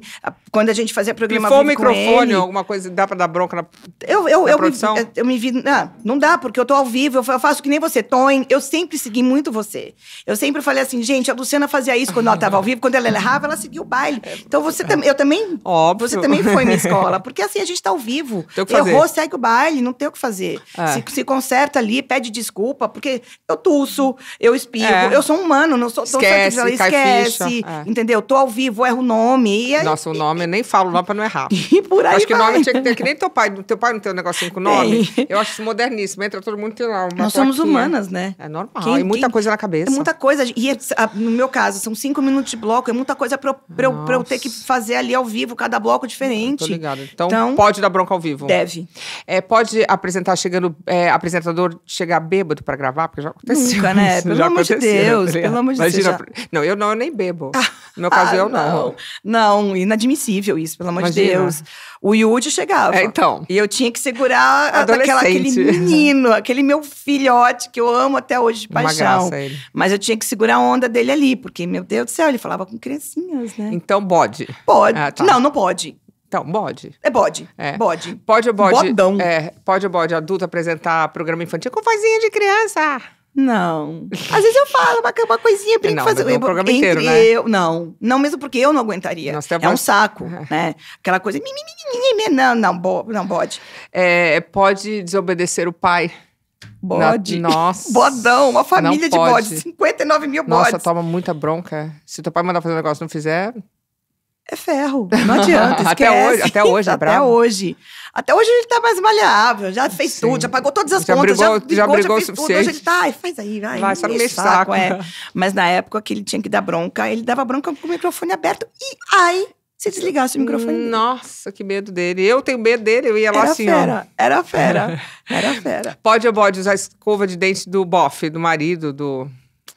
Quando a gente fazia programa for o microfone, ele, alguma coisa, dá pra dar bronca na, eu, eu, na eu produção? Me, eu me vi. Não, ah, não dá, porque eu tô ao vivo, eu faço que nem você. Tom, eu sempre segui muito você. Eu sempre falei assim, gente, a Luciana fazia isso quando ela tava ao vivo, quando ela errava, ela seguia o baile. É. Então você também. Eu também. Óbvio. Você também foi na escola. Porque assim, a gente tá ao vivo. Errou, segue o baile, não tem o que fazer. É. Se, se conserta ali, pede desculpa, porque eu tuço, eu espirro, é. eu sou humano, não sou tão esquece, esquece, é. entendeu? Tô ao vivo, erro o nome. Aí, Nossa, o nome, eu nem falo lá pra não errar. E por aí Acho que o nome tinha que ter, que nem teu pai, teu pai não tem um negocinho com nome? Eu acho moderníssimo, entra todo mundo tem lá uma Nós plaquinha. somos humanas, né? É normal, quem, e muita quem, coisa na cabeça. É muita coisa, e é, no meu caso, são cinco minutos de bloco, é muita coisa pra eu, pra eu, pra eu ter que fazer ali ao vivo, cada bloco diferente. Tô ligado. Então, então, pode dar bronca ao vivo. Deve. É, pode apresentar chegando, é, apresentador chegar bêbado para gravar, porque já aconteceu. Nunca, né? Isso, pelo já amor de Deus, né? pelo amor de Deus. Já... Não, eu não, eu nem bebo. Ah, no meu caso, ah, eu não. não. inadmissível isso, pelo amor Imagina. de Deus. O Yudi chegava. É, então. E eu tinha que segurar aquela, aquele menino, aquele meu filhote que eu amo até hoje de paixão. Uma graça, ele. Mas eu tinha que segurar a onda dele ali, porque, meu Deus do céu, ele falava com criancinhas, né? Então pode. Pode. Ah, tá. Não, não pode. Então, bode. É bode. É. Bode. Pode ou bode. Bodão. É, pode ou bode adulto apresentar programa infantil com vozinha de criança. Não. Às vezes eu falo uma, é uma coisinha, pra fazer o é programa inteiro, né? eu, não. Não mesmo porque eu não aguentaria. Nossa, é um saco, né? Aquela coisa, mi, mi, mi, não, não, bo, não pode. É, pode desobedecer o pai. Bode. Na, nossa. Bodão, uma família de bodes. 59 mil bodes. Nossa, toma muita bronca. Se teu pai mandar fazer um negócio e não fizer, é ferro. Não adianta. até hoje, até hoje, é bravo. Até hoje. Até hoje ele tá mais maleável, já fez Sim. tudo, já pagou todas as já contas, brigou, já, brigou, já brigou, já fez tudo. Hoje ele tá, ai, faz aí, vai. Vai, só mexe saco. saco é. Mas na época que ele tinha que dar bronca, ele dava bronca com o microfone aberto e ai, se desligasse o microfone. Nossa, que medo dele. Eu tenho medo dele, eu ia lá era assim, fera, ó. Era fera, era fera. Pode ou pode usar a escova de dente do bofe, do marido, do...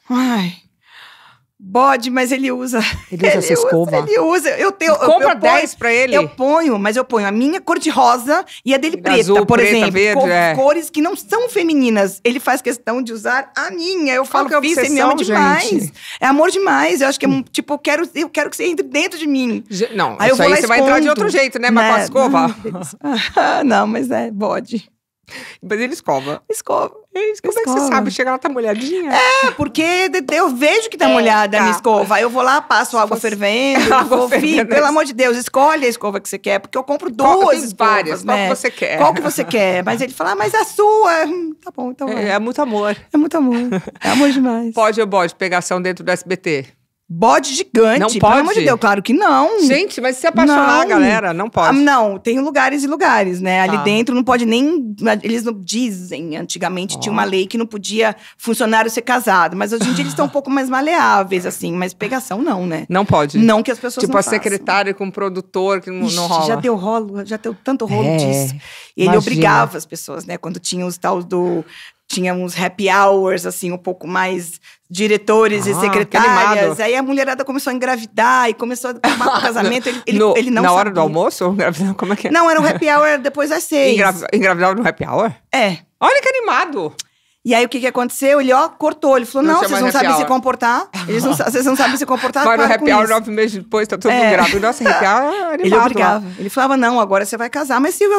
Ai... Bode, mas ele usa. Ele usa ele essa escova. Usa, ele usa. Eu tenho. compra 10 pra ele? Eu ponho, mas eu ponho a minha cor de rosa e a dele preta, Azul, por preta, exemplo. Verde, é. Cores que não são femininas. Ele faz questão de usar a minha. Eu falo Qual que, você me ama demais. Gente. É amor demais. Eu acho que é tipo, eu quero, eu quero que você entre dentro de mim. Je, não, aí eu vou aí você escondo. vai entrar de outro jeito, né? Mas né? com a escova. Ah, não, mas é bode. Mas ele escova. Escova. como escova. é que você sabe? Chega lá, tá molhadinha? É, porque eu vejo que tá é, molhada tá. a minha tá. escova. Aí eu vou lá, passo água fosse... fervendo, água fervendo. Pelo amor de Deus, escolhe a escova que você quer, porque eu compro duas escovas, várias, né? qual que você quer. Qual que você quer. Mas ele fala, ah, mas a é sua... Hum, tá bom, então... É, é, muito amor. É muito amor. É amor demais. Pode ou pode? Pegação dentro do SBT? Bode gigante. Não pode? Pelo amor de Deus, claro que não. Gente, vai se apaixonar, não. galera. Não pode. Ah, não, tem lugares e lugares, né? Ali tá. dentro não pode nem. Eles não dizem. Antigamente tinha uma lei que não podia funcionário ser casado. Mas hoje em dia eles estão um pouco mais maleáveis, assim. Mas pegação não, né? Não pode. Não que as pessoas tipo, não Tipo, a secretária com o produtor que não, Ixi, não rola. Já deu rolo, já deu tanto rolo é, disso. E ele obrigava as pessoas, né? Quando tinha os tal do tinha uns happy hours, assim, um pouco mais diretores ah, e secretárias. Aí a mulherada começou a engravidar e começou a tomar o casamento. Ele, ele, no, ele não Na sabia. hora do almoço? Como é que é? Não, era um happy hour depois das seis. Engravidava, no happy hour? É. Olha que animado! E aí o que, que aconteceu? Ele, ó, cortou. Ele falou: não, não vocês não sabem se comportar. Eles não, vocês não sabem se comportar. Vai no happy hour, nove meses depois, tá todo é. grávido. Nossa, happy hour é animado. Ele obrigava. Ele falava: não, agora você vai casar. Mas se eu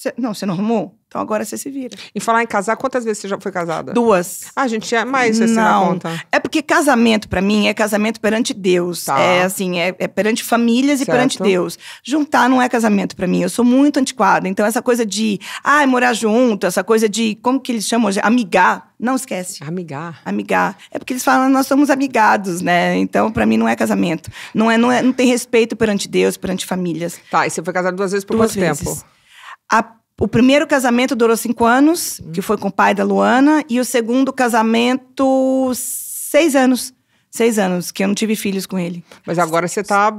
Cê, não, você não arrumou? Então agora você se vira. E falar em casar, quantas vezes você já foi casada? Duas. Ah, gente, é mais você não conta. É porque casamento, para mim, é casamento perante Deus. Tá. É assim, é, é perante famílias certo. e perante Deus. Juntar não é casamento para mim. Eu sou muito antiquada. Então, essa coisa de ai, ah, morar junto, essa coisa de como que eles chamam hoje? Amigar. Não esquece. Amigar. Amigar. É porque eles falam, nós somos amigados, né? Então, para mim, não é casamento. Não, é, não, é, não tem respeito perante Deus, perante famílias. Tá, e você foi casada duas vezes por duas quanto vezes. tempo? A, o primeiro casamento durou cinco anos, que foi com o pai da Luana, e o segundo casamento, seis anos. Seis anos, que eu não tive filhos com ele. Mas agora você tá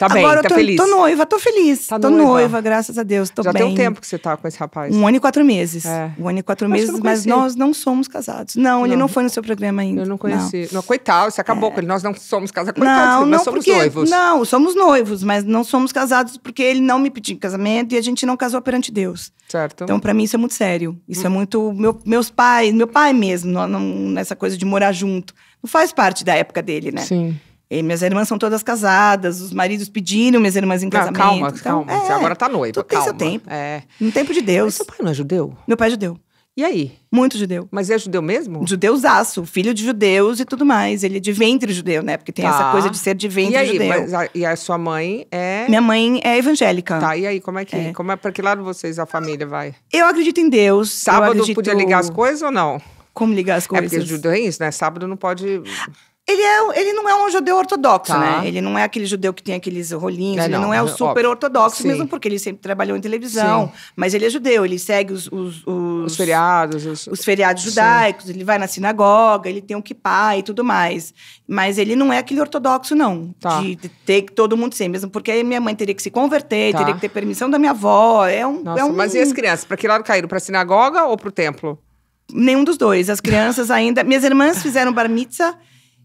Tá bem, Agora, tá tô, feliz. Tô noiva, tô feliz. Tá tô noiva. noiva. graças a Deus, tô Já bem. Já tem um tempo que você tá com esse rapaz. Um ano e quatro meses. É. Um ano e quatro meses, mas nós não somos casados. Não, não, ele não foi no seu programa ainda. Eu não conheci. Não, não coitado, você acabou é. com ele. Nós não somos casados. Coitado, não, não, somos porque, noivos. Não, somos noivos, mas não somos casados porque ele não me pediu casamento e a gente não casou perante Deus. Certo. Então, pra mim, isso é muito sério. Isso hum. é muito... Meu, meus pais, meu pai mesmo, não, nessa coisa de morar junto. Não faz parte da época dele, né? Sim. E minhas irmãs são todas casadas, os maridos pediram minhas irmãs em casamento. calma, então, calma. É, você agora tá noiva. Tudo calma. tem seu tempo. É. No tempo de Deus. Mas seu pai não é judeu? Meu pai é judeu. E aí? Muito judeu. Mas é judeu mesmo? Judeusaço, filho de judeus e tudo mais. Ele é de ventre judeu, né? Porque tem tá. essa coisa de ser de ventre e aí, judeu. Mas a, e a sua mãe é. Minha mãe é evangélica. Tá, e aí, como é que. É. Como é, pra que lado vocês, a família, vai? Eu acredito em Deus. Sábado acredito... podia ligar as coisas ou não? Como ligar as coisas? É porque judeu é isso, né? Sábado não pode. Ele, é, ele não é um judeu ortodoxo, tá. né? Ele não é aquele judeu que tem aqueles rolinhos, é, ele não, não é o super ortodoxo, mesmo porque ele sempre trabalhou em televisão. Sim. Mas ele é judeu, ele segue os, os, os, os feriados. Os, os feriados sim. judaicos, ele vai na sinagoga, ele tem o um e tudo mais. Mas ele não é aquele ortodoxo, não. Tá. De ter que todo mundo ser, mesmo porque minha mãe teria que se converter, tá. teria que ter permissão da minha avó. É um, Nossa, é um... Mas e as crianças? Para que lado caíram? Para sinagoga ou para o templo? Nenhum dos dois. As crianças ainda. Minhas irmãs fizeram bar mitzvah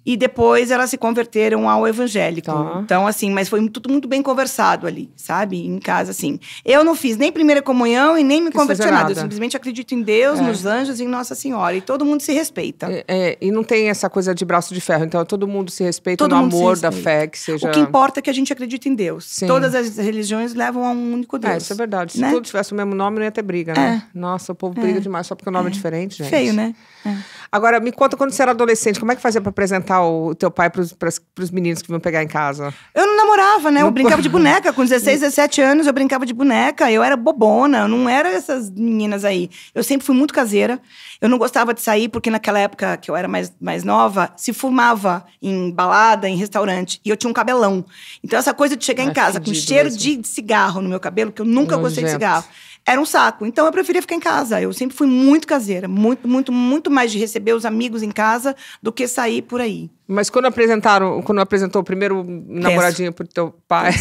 e depois elas se converteram ao evangélico. Tá. Então, assim, mas foi tudo muito bem conversado ali, sabe? Em casa, assim. Eu não fiz nem primeira comunhão e nem me converti a nada. nada. Eu simplesmente acredito em Deus, é. nos anjos e em Nossa Senhora. E todo mundo se respeita. É, é, e não tem essa coisa de braço de ferro. Então, todo mundo se respeita todo no amor respeita. da fé, que seja. O que importa é que a gente acredite em Deus. Sim. Todas as religiões levam a um único é, Deus. É, isso é verdade. Se né? tudo tivesse o mesmo nome, não ia ter briga, né? É. Nossa, o povo briga é. demais só porque o nome é, diferente, gente. Feio, né? É. Agora, me conta quando você era adolescente, como é que fazia pra apresentar o teu pai pros, pras, pros meninos que vinham pegar em casa? Eu não namorava, né? Eu não... brincava de boneca. Com 16, 17 anos, eu brincava de boneca. Eu era bobona, eu não era essas meninas aí. Eu sempre fui muito caseira. Eu não gostava de sair, porque naquela época que eu era mais, mais nova, se fumava em balada, em restaurante. E eu tinha um cabelão. Então, essa coisa de chegar em casa com cheiro mesmo. de cigarro no meu cabelo, que eu nunca Nojento. gostei de cigarro era um saco. Então eu preferia ficar em casa. Eu sempre fui muito caseira, muito, muito, muito mais de receber os amigos em casa do que sair por aí. Mas quando apresentaram, quando apresentou o primeiro Tenso. namoradinho pro teu pai.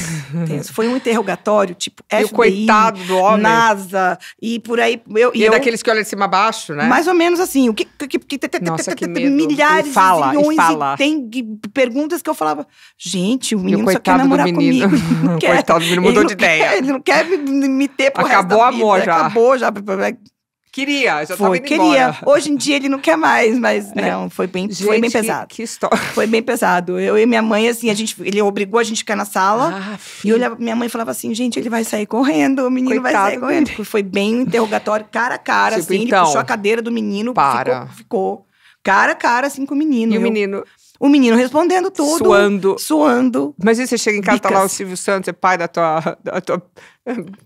Tenso. Foi um interrogatório, tipo, é e o coitado do homem. NASA, e por aí. Eu, e, e eu, daqueles que olham de cima a baixo, né? Mais ou menos assim. O que, que, que, Nossa, que medo. milhares e fala, milhões e, fala. e tem perguntas que eu falava, gente, o menino só quer namorar comigo. Não quer. O coitado do menino mudou de ideia. Quer, ele não quer me, me ter por Acabou resto da vida. amor já. Acabou já Queria, já foi, queria. Embora. Hoje em dia ele não quer mais, mas é. não, foi bem, gente, foi bem pesado. Que, que, história. Foi bem pesado. Eu e minha mãe, assim, a gente, ele obrigou a gente a ficar na sala. Ah, e eu minha mãe falava assim, gente, ele vai sair correndo, o menino Coitado vai sair correndo. foi bem um interrogatório, cara a cara, tipo, assim, então, ele puxou a cadeira do menino, para. ficou, ficou cara a cara, assim, com o menino. E eu, o menino? O menino respondendo tudo. Suando. Suando. Mas e você chega em casa, tá lá o Silvio Santos, é pai da tua, da tua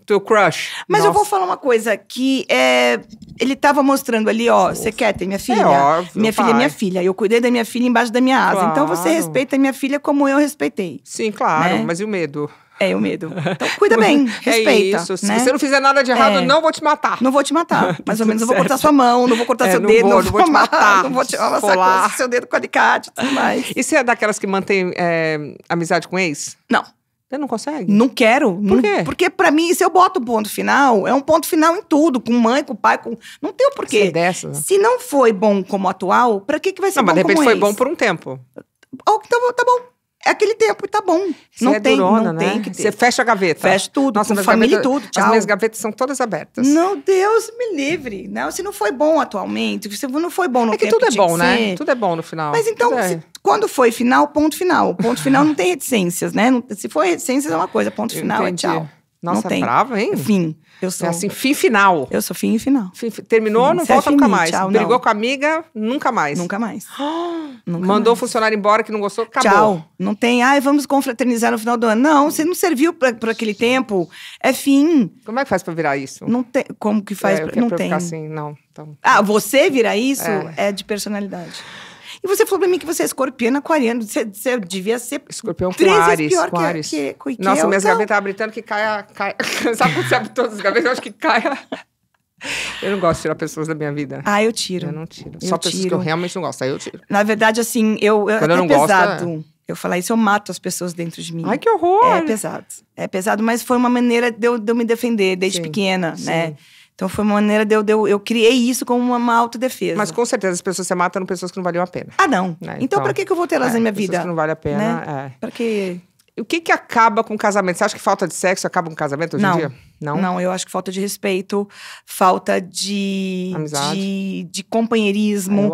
teu crush. Mas Nossa. eu vou falar uma coisa que é, ele estava mostrando ali, ó, você quer ter minha filha? É óbvio, minha pai. filha é minha filha. Eu cuidei da minha filha embaixo da minha asa. Claro. Então você respeita a minha filha como eu respeitei. Sim, claro, né? mas e o medo? É o medo. Então cuida é bem, respeita. É isso. Se né? você não fizer nada de errado, é. não vou te matar. Não vou te matar. Mais ou menos, não vou cortar sua mão, não vou cortar é, seu não dedo, vou, não, não vou, te matar, não vou te amassar seu dedo com alicate, tudo mais. E você é daquelas que mantém é, amizade com ex? Não. Você não consegue? Não quero. Por não, quê? Porque pra mim, se eu boto o ponto final, é um ponto final em tudo. Com mãe, com pai, com... Não tem o um é porquê. Você dessa, né? Se não foi bom como atual, pra que, que vai ser não, bom Não, mas de repente foi ex? bom por um tempo. então tá bom é aquele tempo e tá bom. Você não é tem, durona, não né? tem que ter. Você fecha a gaveta. Fecha tudo, Nossa, família tudo, tchau. As minhas gavetas são todas abertas. Não, Deus me livre. Não, né? se não foi bom atualmente, se não foi bom no É que tudo é que é bom, né? Ser. Tudo é bom no final. Mas então, é. se, quando foi final, ponto final. Ponto final não tem reticências, né? Se for reticências é uma coisa, ponto final é tchau. Nossa, não tem. brava, hein? Fim. Eu é sou. É assim, fim final. Eu sou fim final. Fim, terminou, fim, não volta é nunca mais. Tchau, Brigou não. com a amiga, nunca mais. Nunca mais. nunca Mandou o funcionário embora que não gostou, acabou. Tchau. Não tem, ai, vamos confraternizar no final do ano. Não, você não serviu para aquele tempo. É fim. Como é que faz para virar isso? Não tem. Como que faz? É, pra, não pra tem. Assim, não. Então, ah, você virar isso é, é de personalidade. E você falou pra mim que você é escorpião aquariano. Você, você devia ser. Escorpião com Ares. Pior com que, Ares. Que, que, que Nossa, minhas então gavetas gavetas gritando que caia. caia. sabe quando você abre todas as gavetas? Eu acho que caia. Eu não gosto de tirar pessoas da minha vida. Ah, eu tiro. Eu não tiro. Eu Só tiro. pessoas que eu realmente não gosto. Aí eu tiro. Na verdade, assim, eu. eu Quando eu é não Gosto, é... Eu falar isso, eu mato as pessoas dentro de mim. Ai, que horror! É pesado. É pesado, mas foi uma maneira de eu, de eu me defender desde Sim. pequena, Sim. né? Sim. Então foi uma maneira de eu, de eu, eu criei isso como uma, uma autodefesa. Mas com certeza as pessoas se matam pessoas que não valiam a pena. Ah, não. É, então, então para que, que eu vou ter elas é, na minha é, vida? que não vale a pena. Né? É. Para que o que que acaba com o casamento? Você acha que falta de sexo acaba com o casamento hoje não. em dia? Não? Não, eu acho que falta de respeito, falta de, de, de, companheirismo,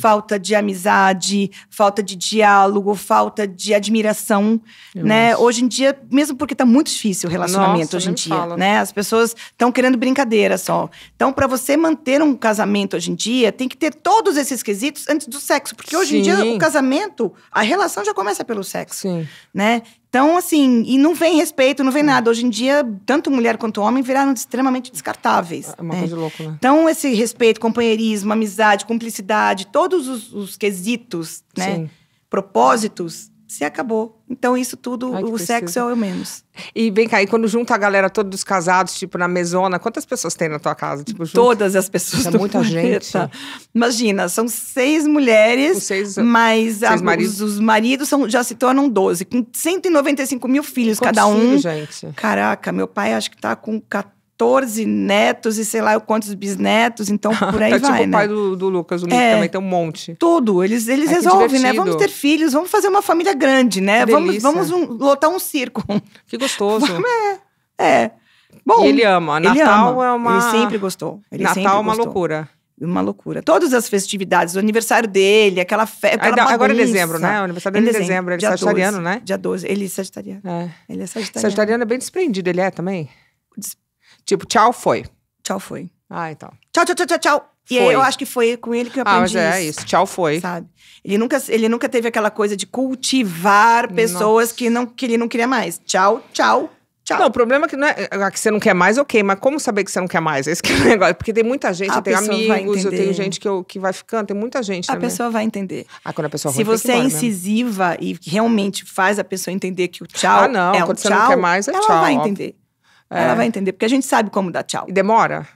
falta de amizade, falta de diálogo, falta de admiração, eu né? Acho. Hoje em dia, mesmo porque tá muito difícil o relacionamento Nossa, hoje em dia, fala. né? As pessoas estão querendo brincadeira só. Então, para você manter um casamento hoje em dia, tem que ter todos esses quesitos antes do sexo, porque hoje Sim. em dia o casamento, a relação já começa pelo sexo, Sim. né? Então, assim, e não vem respeito, não vem nada. Hoje em dia, tanto mulher quanto quanto homem viraram extremamente descartáveis. É uma né? coisa louca, né? Então, esse respeito, companheirismo, amizade, cumplicidade, todos os, os quesitos, né? Sim. Propósitos se acabou. Então, isso tudo, Ai, o precisa. sexo é o menos. E vem cá, e quando junta a galera todos os casados, tipo, na mesona, quantas pessoas tem na tua casa? Tipo, Todas as pessoas. É muita planeta. gente. Imagina, são seis mulheres, seis, mas seis a, maridos. Os, os, maridos são, já se tornam 12, com 195 mil filhos cada um. Filhos, gente? Caraca, meu pai acho que tá com 14. 14 netos e sei lá quantos bisnetos, então por aí é tipo vai, tipo né? o pai do, do Lucas, o Lucas é, também tem um monte. Tudo, eles, eles Ai, resolvem, né? Vamos ter filhos, vamos fazer uma família grande, né? Que vamos vamos um, lotar um circo. Que gostoso. É, é. Bom, e ele ama. Natal ele ama. é uma... Ele sempre gostou. Ele Natal sempre é uma gostou. loucura. Uma loucura. Todas as festividades, o aniversário dele, aquela festa. Agora é dezembro, né? O aniversário é dele é dezembro. dezembro. Ele é sagitariano, 12, né? Dia 12. Ele é sagitariano. É. Ele é sagitariano. Sagitariano é bem desprendido, ele é também? Tipo, tchau, foi. Tchau, foi. Ah, então. Tchau, tchau, tchau, tchau, tchau. E aí, eu acho que foi com ele que eu aprendi. Ah, mas é isso. isso. Tchau, foi. Sabe? Ele nunca, ele nunca teve aquela coisa de cultivar pessoas que, não, que ele não queria mais. Tchau, tchau, Tchau. Não, o problema é que, não é, é que você não quer mais, ok, mas como saber que você não quer mais? Esse que é o negócio. Porque tem muita gente, a eu tenho amigos, eu tenho gente que, eu, que vai ficando, tem muita gente. A pessoa vai entender. Ah, quando a pessoa Se você é né? incisiva e realmente faz a pessoa entender que o tchau. Ah, não, é quando um você tchau, não quer mais, é ela tchau. Ela vai entender. Óbvio. É. Ela vai entender, porque a gente sabe como dar tchau. E demora?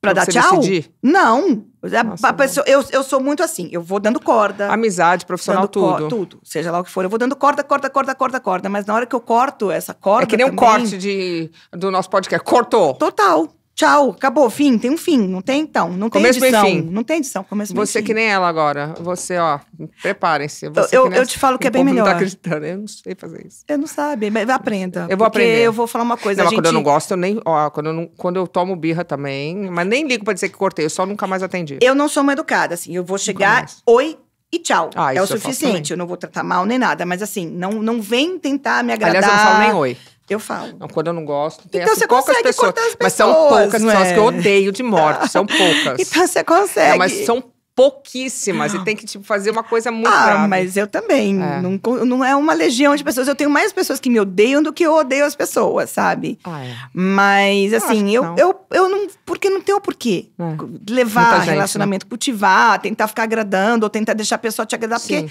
Pra, pra dar tchau? Decidir? Não. É, Nossa, a, pessoa, eu, eu sou muito assim, eu vou dando corda. Amizade, profissional, tudo. tudo. Seja lá o que for, eu vou dando corda, corda, corda, corda, corda. Mas na hora que eu corto essa corda. É que nem também, um corte de, do nosso podcast. Cortou. Total. Tchau, acabou, fim, tem um fim, não tem então, não tem Começo edição, fim. não tem edição, começo Você que nem ela agora, você ó, preparem-se. Eu, eu, eu, te falo que é bem melhor. Não tá acreditando, eu não sei fazer isso. Eu não sabe, mas aprenda. Eu vou aprender. eu vou falar uma coisa. Não, gente... quando eu não gosto, eu nem, ó, quando eu, não, quando eu tomo birra também, mas nem ligo para dizer que cortei, eu só nunca mais atendi. Eu não sou uma educada, assim, eu vou chegar, oi, e tchau. Ah, é o suficiente. Eu, eu não vou tratar mal nem nada, mas assim, não, não vem tentar me agradar. Aliás, eu não falo nem oi. Eu falo. Não, quando eu não gosto, tem então, assim, poucas pessoas, pessoas, Mas são poucas pessoas é? Né? que eu odeio de morte. São poucas. então você consegue. mas são pouquíssimas. E tem que tipo, fazer uma coisa muito ah, grave. mas eu também. É. Não, não é uma legião de pessoas. Eu tenho mais pessoas que me odeiam do que eu odeio as pessoas, sabe? Ah, é. Mas, assim, eu, eu, eu, eu, não. Porque não tenho porquê é. levar gente, né? relacionamento, né? cultivar, tentar ficar agradando ou tentar deixar a pessoa te agradar. Sim.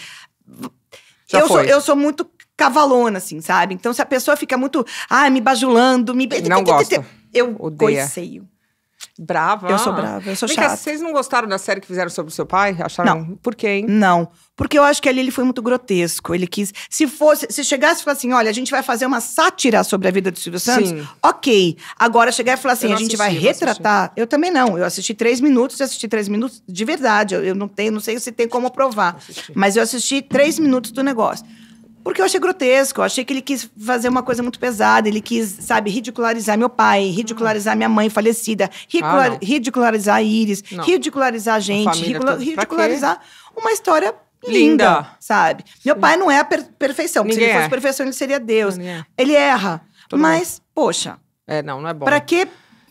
Porque. eu sou, eu sou muito cavalona, assim, sabe? Então, se a pessoa fica muito, ah, me bajulando, me. Não gosto. Eu odeio. coiceio. Brava. Eu sou brava, eu sou Vem chata. Cá, vocês não gostaram da série que fizeram sobre o seu pai? Acharam? Não. Por quê, hein? Não. Porque eu acho que ali ele foi muito grotesco. Ele quis. Se fosse, se chegasse e falasse assim: olha, a gente vai fazer uma sátira sobre a vida do Silvio Santos, Sim. ok. Agora chegar e falar assim: a gente assisti, vai retratar. Eu também não. Eu assisti três minutos e assisti três minutos de verdade. Eu, eu, não tenho, não sei se tem como provar. Mas eu assisti três minutos do negócio. Porque eu achei grotesco, eu achei que ele quis fazer uma coisa muito pesada, ele quis, sabe, ridicularizar meu pai, ridicularizar minha mãe falecida, ridicular, ah, ridicularizar a Iris, não. ridicularizar a gente, ridicularizar uma história linda, linda, sabe? Meu pai não é a per perfeição, porque se ele fosse é. perfeição ele seria Deus. É. Ele erra, Todo mas, mundo. poxa. É, não, não é bom. Pra que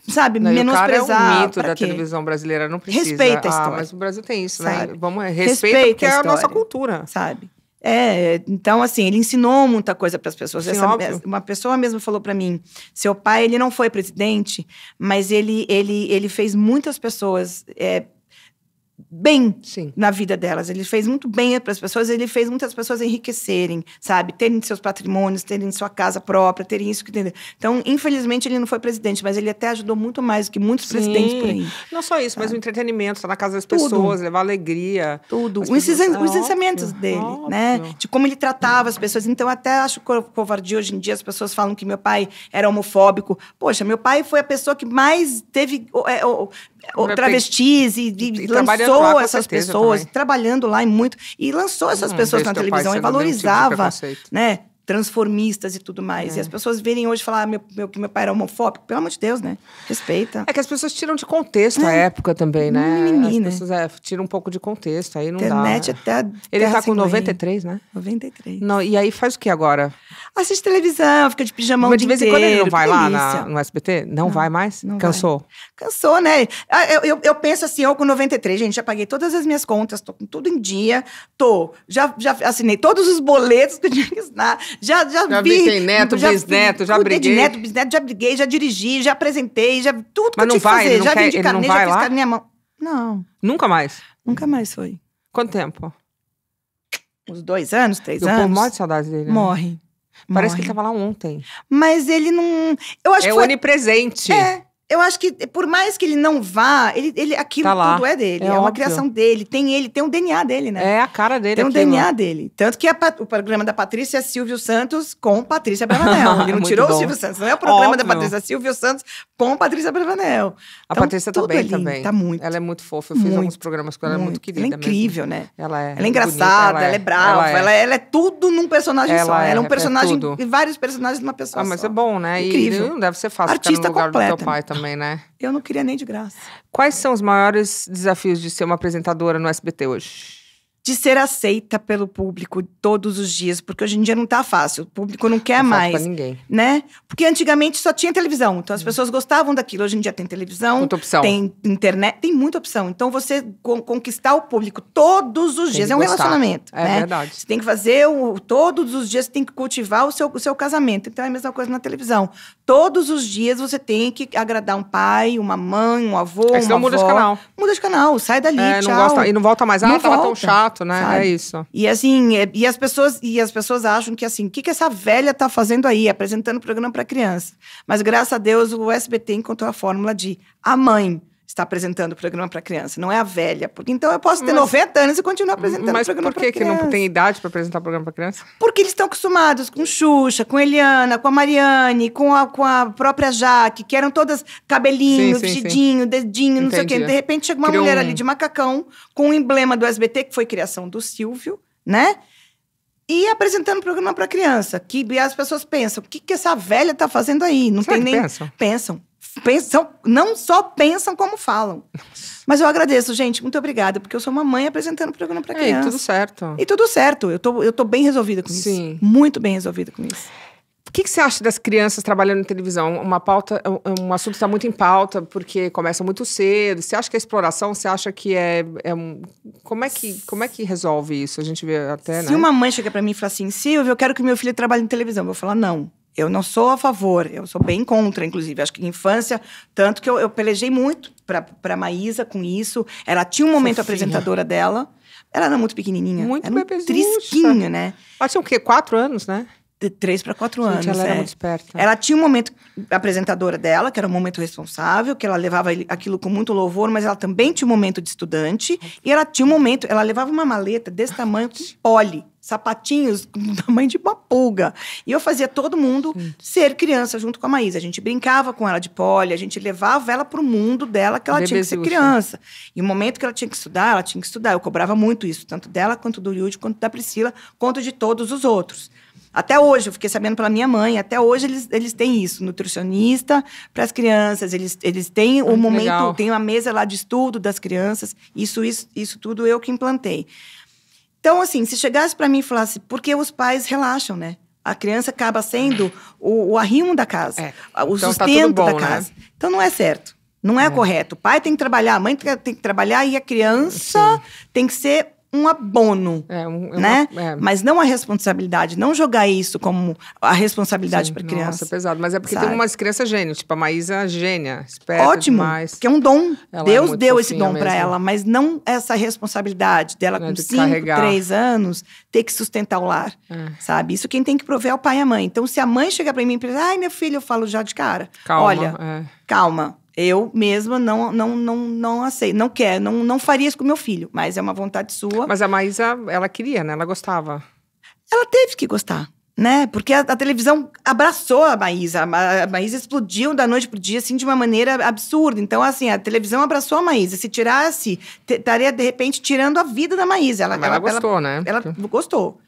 sabe, não, menosprezar. é um mito da quê? televisão brasileira, não precisa. Respeita a ah, história. Ah, mas o Brasil tem isso, né? sabe? né? Vamos, respeita, respeita porque a é a nossa cultura. Sabe? É, então assim, ele ensinou muita coisa para as pessoas. Sim, Essa, uma pessoa mesmo falou para mim: "Seu pai, ele não foi presidente, mas ele ele ele fez muitas pessoas é, bem Sim. na vida delas. Ele fez muito bem para as pessoas, ele fez muitas pessoas enriquecerem, sabe? Terem seus patrimônios, terem sua casa própria, terem isso que entender. Então, infelizmente, ele não foi presidente, mas ele até ajudou muito mais do que muitos Sim. presidentes por aí. Não só isso, sabe? mas o entretenimento, estar na casa das Tudo. pessoas, levar alegria. Tudo. Os, pessoas... Ah, os ensinamentos óbvio, dele, óbvio. né? De como ele tratava as pessoas. Então, até acho covardia hoje em dia, as pessoas falam que meu pai era homofóbico. Poxa, meu pai foi a pessoa que mais teve é, travestis e, e lançou lançou claro, essas pessoas também. trabalhando lá e muito e lançou essas hum, pessoas na televisão e tipo valorizava, tipo né? transformistas e tudo mais. É. E as pessoas virem hoje falar ah, meu, meu, que meu pai era homofóbico. Pelo amor de Deus, né? Respeita. É que as pessoas tiram de contexto é. a né? época também, né? Mimimi, as né? pessoas é, tiram um pouco de contexto, aí não Internet dá. Internet até... Ele tá com 93, correr. né? 93. Não, e aí faz o que agora? Assiste televisão, fica de pijamão Mas de vez em quando ele não vai lá na, no SBT? Não, não vai mais? Não Cansou? Vai. Cansou, né? Ah, eu, eu, eu, penso assim, eu com 93, gente, já paguei todas as minhas contas, tô com tudo em dia, tô, já, já assinei todos os boletos que eu tinha que assinar, já, já, já vi. Tem neto, já bisneto, já briguei. neto, bisneto, já briguei, já dirigi, já apresentei, já tudo Mas que eu não tinha vai, que fazer. Já quer, vendi carnê, já fiz lá? carnê à mão. Não. Nunca mais? Nunca mais foi. Quanto tempo? Uns dois anos, três eu anos. O povo morre de saudade dele. Né? Morre. Parece morre. que ele tava lá ontem. Mas ele não. Eu acho é que foi... onipresente. É. Eu acho que, por mais que ele não vá, ele, ele, aquilo tá tudo é dele. É, é uma criação dele. Tem ele, tem um DNA dele, né? É a cara dele. Tem um DNA dele. Tanto que a, o programa da Patrícia é Silvio Santos com Patrícia Bravanel. Ele não tirou bom. o Silvio Santos. Não é o programa Óbvio. da Patrícia é Silvio Santos com Patrícia Bravanel. A então, Patrícia tá bem ali, também. Tá muito. Ela é muito fofa. Eu fiz muito, alguns programas com ela. Ela é muito querida Ela é incrível, mesmo. né? Ela é Ela é engraçada, ela, é, é brava. É ela é, ela é tudo num personagem ela só. Ela é, é um personagem e vários personagens de uma pessoa ah, mas é bom, né? Incrível. não deve ser fácil Artista ficar no lugar do teu pai também também, né? Eu não queria nem de graça. Quais são os maiores desafios de ser uma apresentadora no SBT hoje? de ser aceita pelo público todos os dias, porque hoje em dia não tá fácil, o público não quer não mais. Pra ninguém. Né? Porque antigamente só tinha televisão, então as hum. pessoas gostavam daquilo. Hoje em dia tem televisão, muita opção. tem internet, tem muita opção. Então você conquistar o público todos os tem dias é um gostar. relacionamento, É né? verdade. Você tem que fazer o, todos os dias você tem que cultivar o seu, o seu casamento. Então é a mesma coisa na televisão. Todos os dias você tem que agradar um pai, uma mãe, um avô, Aí é uma avó. muda de canal. Muda de canal, sai dali, é, tchau. Não gosta, e não volta mais, ah, não tava volta. tão chato Exato, né? É Sabe? É isso. E assim, é, e as pessoas, e as pessoas acham que assim, o que, que essa velha tá fazendo aí, apresentando programa para criança? Mas graças a Deus o SBT encontrou a fórmula de a mãe está apresentando o programa para criança, não é a velha. então eu posso ter mas, 90 anos e continuar apresentando mas programa para criança. Mas por que não tem idade para apresentar o programa para criança? Porque eles estão acostumados com Xuxa, com Eliana, com a Mariane, com a, com a própria Jaque, que eram todas cabelinho, sim, sim, vestidinho, sim. dedinho, Entendi. não sei o quê. De repente chega uma Criou mulher um... ali de macacão com o um emblema do SBT, que foi criação do Silvio, né? e apresentando o programa para criança. Que as pessoas pensam, o que, que essa velha tá fazendo aí? Não Será tem nem. Pensam? pensam pensam, não só pensam como falam. Mas eu agradeço, gente. Muito obrigada, porque eu sou uma mãe apresentando o programa para criança. e tudo certo. E tudo certo. Eu tô, eu tô bem resolvida com Sim. isso. Sim. Muito bem resolvida com isso. O que, que, você acha das crianças trabalhando em televisão? Uma pauta, um assunto está muito em pauta porque começa muito cedo. Você acha que é exploração? Você acha que é, é um... como é que como é que resolve isso? A gente vê até. Se né? uma mãe chega para mim e fala assim, Silvia, eu quero que meu filho trabalhe em televisão, eu vou falar não. Eu não sou a favor, eu sou bem contra, inclusive. Acho que infância, tanto que eu, eu pelejei muito para Maísa com isso. Ela tinha um momento Fofinha. apresentadora dela. Ela era muito pequenininha. Muito era um trisquinho, né? Acho que o quê? Quatro anos, né? De três para quatro Gente, anos. Ela era é. muito esperta. Ela tinha um momento apresentadora dela, que era um momento responsável, que ela levava aquilo com muito louvor, mas ela também tinha um momento de estudante. E ela tinha um momento, ela levava uma maleta desse tamanho com pole sapatinhos do tamanho de uma pulga. E eu fazia todo mundo Sim. ser criança junto com a Maísa. A gente brincava com ela de pole, a gente levava ela pro mundo dela que ela tinha que ser criança. E o momento que ela tinha que estudar, ela tinha que estudar. Eu cobrava muito isso, tanto dela quanto do Yudi, quanto da Priscila, quanto de todos os outros. Até hoje, eu fiquei sabendo pela minha mãe, até hoje eles, eles têm isso, nutricionista para as crianças, eles, eles têm ah, o um momento, legal. tem uma mesa lá de estudo das crianças, isso, isso, isso tudo eu que implantei. Então, assim, se chegasse para mim e falasse, porque os pais relaxam, né? A criança acaba sendo o, o arrimo da casa, é. o então, tá sustento tá bom, da né? casa. Né? Então, não é certo. Não é, é, correto. O pai tem que trabalhar, a mãe tem que trabalhar e a criança Sim. tem que ser um abono, é, um, é né? Uma, é. Mas não a responsabilidade, não jogar isso como a responsabilidade para criança. Nossa, é pesado. Mas é porque Sabe? tem umas crianças gênios, tipo a Maísa é gênia, esperta Ótimo, demais. é um dom. Ela é Deus é deu esse dom para ela, mas não essa responsabilidade dela né, com cinco três anos ter que sustentar o lar, sabe? Isso quem tem que prover é o pai e a mãe. Então, se a mãe chegar para mim e pensar, ai, meu filho, eu falo já de cara. Calma, olha, calma, eu mesma não não não não aceito, não quero, não, não faria isso com meu filho, mas é uma vontade sua. Mas a Maísa, ela queria, né? Ela gostava. Ela teve que gostar né? Porque a, a, televisão abraçou a Maísa. A, Maísa explodiu da noite pro dia, assim, de uma maneira absurda. Então, assim, a televisão abraçou a Maísa. Se tirasse, estaria, de repente, tirando a vida da Maísa. Ela, ela, ela, gostou, ela, né? Ela gostou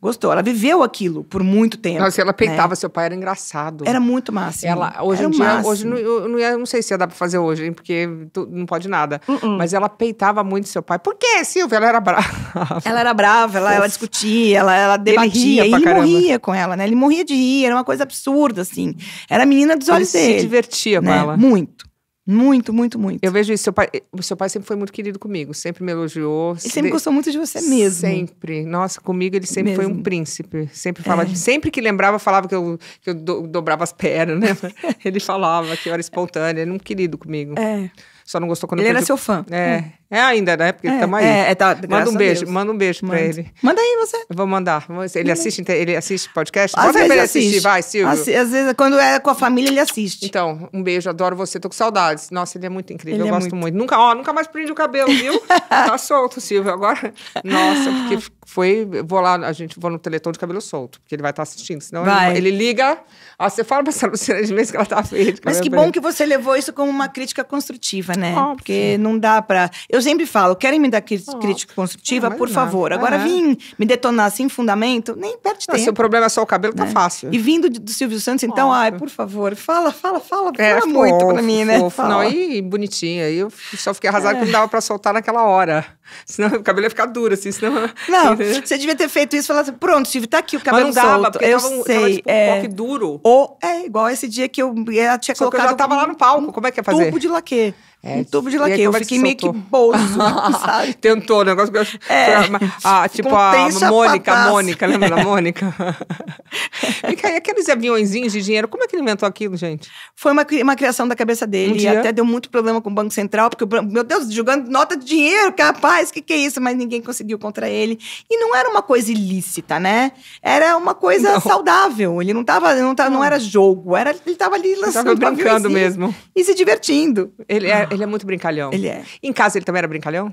gostou. Ela viveu aquilo por muito tempo. Nossa, ela né? peitava, né? seu pai era engraçado. Era muito massa. Ela, hoje era em dia, hoje, eu, não, eu não sei se dá pra fazer hoje, hein, porque tu, não pode nada. Uh -uh. Mas ela peitava muito seu pai. Por quê, Silvia? Ela era brava. Ela era brava, ela, ela discutia, ela, ela debatia. Ele, ria e ele caramba. morria com ela, né? Ele morria de rir, era uma coisa absurda, assim. Era a menina dos olhos dele. se divertia né? com ela. Muito. Muito, muito, muito. Eu vejo isso. Seu pai, o seu pai sempre foi muito querido comigo, sempre me elogiou. E sempre de... gostou muito de você mesmo. Sempre. Nossa, comigo ele sempre mesmo. foi um príncipe. Sempre falava, é. sempre que lembrava, falava que eu, que eu do, dobrava as pernas, né? ele falava que eu era espontânea, ele era um querido comigo. É. Só não gostou quando ele eu perdi... era seu fã. É. Hum. É ainda, né? Porque é, aí. É, é, tá, manda um beijo, manda um beijo manda. pra ele. Manda aí você. Eu vou mandar. Ele assiste, ele assiste podcast? Às Bota vezes ele assiste. vai, Silvio. às vezes, quando é com a família, ele assiste. Então, um beijo, adoro você, tô com saudades. Nossa, ele é muito incrível, ele eu é gosto muito. muito. Nunca, ó, nunca mais prende o cabelo, viu? tá solto, Silvio, agora. Nossa, porque foi, vou lá, a gente vou no teleton de cabelo solto, porque ele vai estar tá assistindo, senão ele, ele, liga, ó, ah, você fala pra essa Luciana de vez que ela tá feita. Mas que bom preto. que você levou isso como uma crítica construtiva, né? Óbvio. Porque não dá pra... Eu eu sempre falo, querem me dar crítica construtiva, por nada. favor. Agora é. vim me detonar sem fundamento, nem perde não, tempo. Se o problema é só o cabelo, tá é. fácil. E vindo do Silvio Santos, então, ai, por favor, fala, fala, fala, é, fala fofo, muito pra mim, né? Fofo, fala. Não, e, bonitinha. Aí eu só fiquei arrasada é. que não dava pra soltar naquela hora. Senão o cabelo ia ficar duro, assim, senão... Não, você devia ter feito isso e falar assim, pronto, Silvio, tá aqui o cabelo Mas não dava, solto. Porque eu tava, sei, tava, tipo, é... um coque duro. Ou, é, igual esse dia que eu, ela tinha só colocado... Que eu já tava um, lá no palco, como é que ia fazer? Tubo de laque. É, um tubo de laqueio. Eu é fiquei meio que bolso sabe? Tentou o negócio. É, Ah, tipo a Mônica, a Mônica, lembra da Mônica? e aqueles aviãozinhos de dinheiro, como é que ele inventou aquilo, gente? Foi uma, uma criação da cabeça dele. Um e até deu muito problema com o Banco Central, porque, meu Deus, jogando nota de dinheiro, capaz, o que, que é isso? Mas ninguém conseguiu contra ele. E não era uma coisa ilícita, né? Era uma coisa não. saudável. Ele não tava, não, tava, não. não era jogo, era, ele tava ali lançando. Ele tava brincando mesmo. E se divertindo. Ele é ele é muito brincalhão. Ele é. Em casa ele também era brincalhão?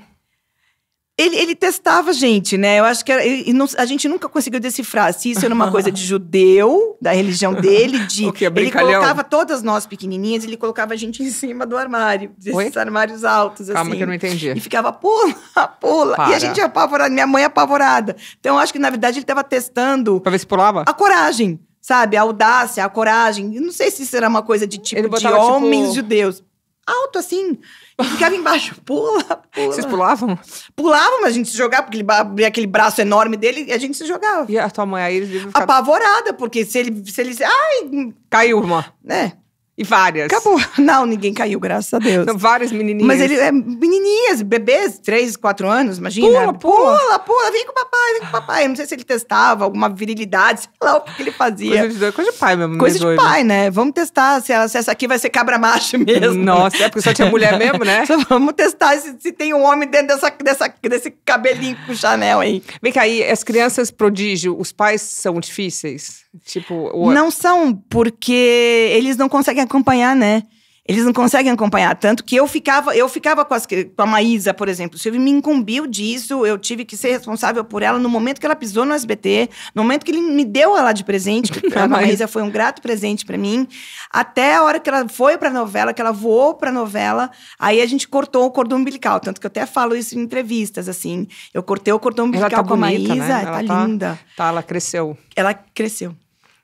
Ele, ele, testava a gente, né? Eu acho que era, não, a gente nunca conseguiu decifrar se isso era uma coisa de judeu, da religião dele, de. o que é brincalhão? Ele colocava todas nós pequenininhas, ele colocava a gente em cima do armário, desses Oi? armários altos, Calma assim, que eu assim, não entendi. E ficava, pula, pula. Para. E a gente é apavorada, minha mãe é apavorada. Então eu acho que, na verdade, ele estava testando. Pra ver se pulava? A coragem, sabe? A audácia, a coragem. Eu não sei se isso era uma coisa de tipo de tipo, homens tipo... judeus alto assim. E ficava embaixo, pula, pula. Vocês pulavam? Pulavam, mas a gente se jogava, porque ele abria aquele braço enorme dele e a gente se jogava. E a tua mãe aí eles ficar... Apavorada, porque se ele. Se ele ai! Caiu, irmã. Né? E várias. Acabou. Não, ninguém caiu, graças a Deus. várias menininhas. Mas ele é menininhas, bebês, três quatro anos, imagina. Pula, pula, pula, pula, vem com o papai, vem com o papai. Eu não sei se ele testava alguma virilidade, sei lá o que ele fazia. Coisa de, coisa de pai mesmo. Né, coisa mesmo de pai, né? Vamos testar se, ela, se essa aqui vai ser cabra macho mesmo. Nossa, é porque só tinha mulher mesmo, né? Só vamos testar se, se tem um homem dentro dessa, dessa, desse cabelinho com Chanel aí. Vem cá, aí, as crianças prodígio, os pais são difíceis? Tipo, o... não são, porque eles não conseguem acompanhar, né? Eles não conseguem acompanhar. Tanto que eu ficava, eu ficava com, as, com a Maísa, por exemplo. O Silvio me incumbiu disso, eu tive que ser responsável por ela no momento que ela pisou no SBT, no momento que ele me deu ela de presente, a Maísa foi um grato presente para mim, até a hora que ela foi pra novela, que ela voou pra novela, aí a gente cortou o cordão umbilical. Tanto que eu até falo isso em entrevistas, assim. Eu cortei o cordão tá umbilical tá com bonita, a né? Maísa, né? ela tá, tá linda. Tá, ela cresceu. Ela cresceu.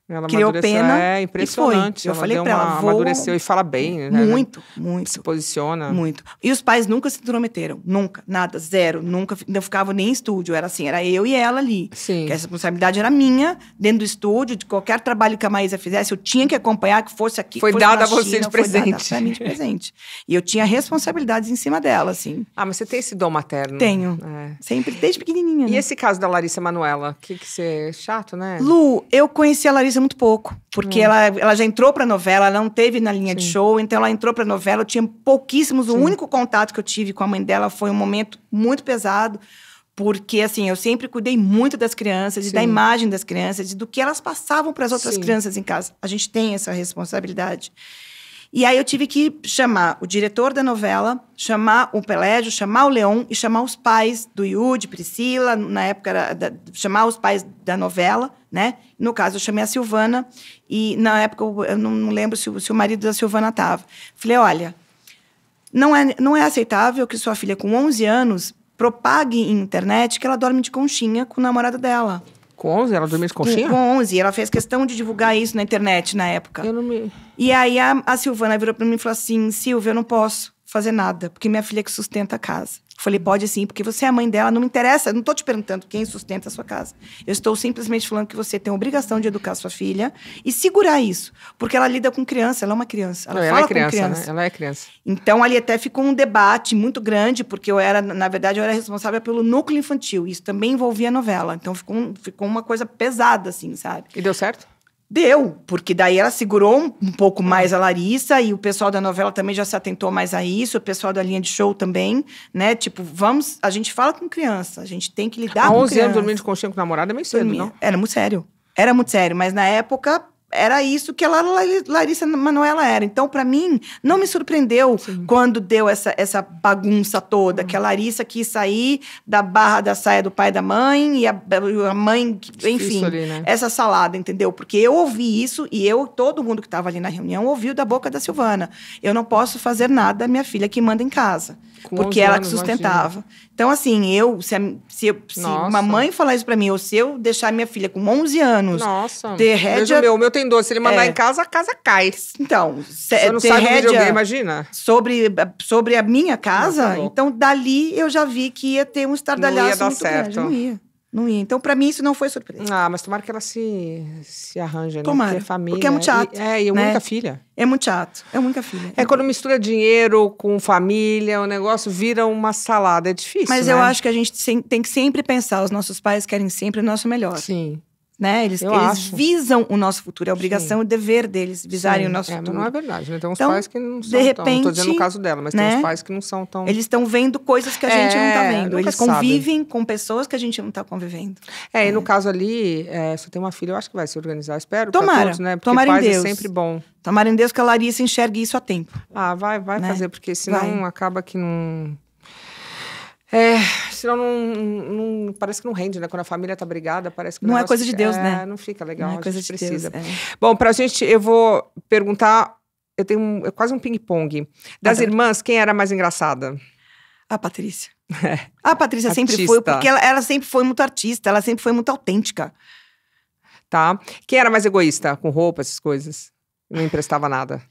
Ela criou pena. É impressionante. Eu falei para ela, vou... amadureceu e fala bem, né, né? Muito, muito. Se posiciona. Muito. E os pais nunca se intrometeram, nunca, nada, zero, nunca. Não ficava nem em estúdio, era assim, era eu e ela ali. Sim. Que a responsabilidade era minha, dentro do estúdio, de qualquer trabalho que a Maísa fizesse, eu tinha que acompanhar, que fosse aqui, foi fosse dada a você de presente. Foi dada mim de presente. e eu tinha responsabilidades em cima dela, assim. Ah, mas você tem esse dom materno? Tenho. É. Sempre, desde pequenininha. E né? esse caso da Larissa Manuela, que que você é chato, né? Lu, eu conheci a Larissa é muito pouco, porque é. ela, ela já entrou para novela, ela não teve na linha Sim. de show, então ela entrou para novela. Eu tinha pouquíssimos. Sim. O único contato que eu tive com a mãe dela foi um momento muito pesado, porque assim eu sempre cuidei muito das crianças e da imagem das crianças e do que elas passavam para as outras crianças em casa. A gente tem essa responsabilidade. E aí eu tive que chamar o diretor da novela, chamar o Pelégio, chamar o Leon e chamar os pais do de Priscila, na época era da, chamar os pais da novela, né? No caso, eu chamei a Silvana e na época eu, não lembro se, se, o marido da Silvana estava. Falei, olha, não é, não é aceitável que sua filha com 11 anos propague em internet que ela dorme de conchinha com o namorado dela. Com 11? Ela dormia de conchinha? Com 11. Ela fez questão de divulgar isso na internet na época. Eu não me... E aí a, a Silvana virou pra mim e falou assim, Silvia, eu não posso fazer nada, porque minha filha é que sustenta a casa. Falei, pode sim, porque você é a mãe dela, não me interessa, não estou te perguntando quem sustenta a sua casa. Eu estou simplesmente falando que você tem a obrigação de educar sua filha e segurar isso, porque ela lida com criança, ela é uma criança, ela não, fala ela é criança, com criança. Né? Ela é criança. Então ali até ficou um debate muito grande, porque eu era, na verdade, eu era responsável pelo núcleo infantil, isso também envolvia a novela, então ficou, ficou uma coisa pesada assim, sabe? E deu certo? Deu, porque daí ela segurou um, um pouco mais a Larissa e o pessoal da novela também já se atentou mais a isso, o pessoal da linha de show também, né? Tipo, vamos, a gente fala com criança, a gente tem que lidar a com 11 anos dormindo de conchinha com namorada é meio cedo, não? Era muito sério. Era muito sério, mas na época era isso que ela, Larissa Manoela era. Então, para mim, não me surpreendeu Sim. quando deu essa, essa bagunça toda, uhum. que a Larissa quis sair da barra da saia do pai e da mãe, e a, a mãe, enfim, ali, né? essa salada, entendeu? Porque eu ouvi isso e eu, todo mundo que estava ali na reunião, ouviu da boca da Silvana. Eu não posso fazer nada, minha filha que manda em casa. Com porque ela que sustentava. Imagina. Então, assim, eu, se, a, se, eu, se uma mãe falar isso pra mim, ou se eu deixar minha filha com 11 anos. Nossa. Ter rédea. Meu, o meu tem 12. Se ele mandar é. em casa, a casa cai. Então, se, Você não ter sabe rédea imagina. Sobre, sobre a minha tá casa, então dali eu já vi que ia ter um estardalhaço. Não ia dar certo. Grande, não ia. Não ia. Então, para mim, isso não foi surpresa. Ah, mas tomara que ela se, se arranje, né? Tomara. Porque é família. Porque é muito né? chato. E, é, e é né? única filha. É muito chato. É única filha. É, é quando mistura dinheiro com família, o negócio vira uma salada. É difícil. Mas né? eu acho que a gente tem que sempre pensar: os nossos pais querem sempre o nosso melhor. Sim. Né? Eles, eles visam o nosso futuro, é obrigação, e é o dever deles visarem Sim. o nosso é, futuro. Mas não é verdade, né? Tem uns então, pais que não são de repente, tão. Não tô dizendo o caso dela, mas né? tem uns pais que não são tão. Eles estão vendo coisas que a gente é, não tá é, vendo. Eles convivem sabe. com pessoas que a gente não tá convivendo. É, é. e no é. caso ali, é, se uma filha, eu acho que vai se organizar, espero. Tomara. Todos, né? Porque tomara em Deus. é sempre bom. Tomara em Deus que a Larissa enxergue isso a tempo. Ah, vai, vai né? fazer, porque senão vai. acaba que não. É, senão não, não, parece que não rende, né? Quando a família tá brigada, parece que não é coisa de Deus, é, né? Não fica legal, não é coisa de precisa. Deus, é. Bom, pra gente, eu vou perguntar. Eu tenho um, é quase um ping-pong. Das Adoro. irmãs, quem era mais engraçada? A Patrícia. É. A Patrícia artista. sempre foi, porque ela, ela sempre foi muito artista, ela sempre foi muito autêntica. Tá. Quem era mais egoísta com roupa, essas coisas? Não emprestava nada.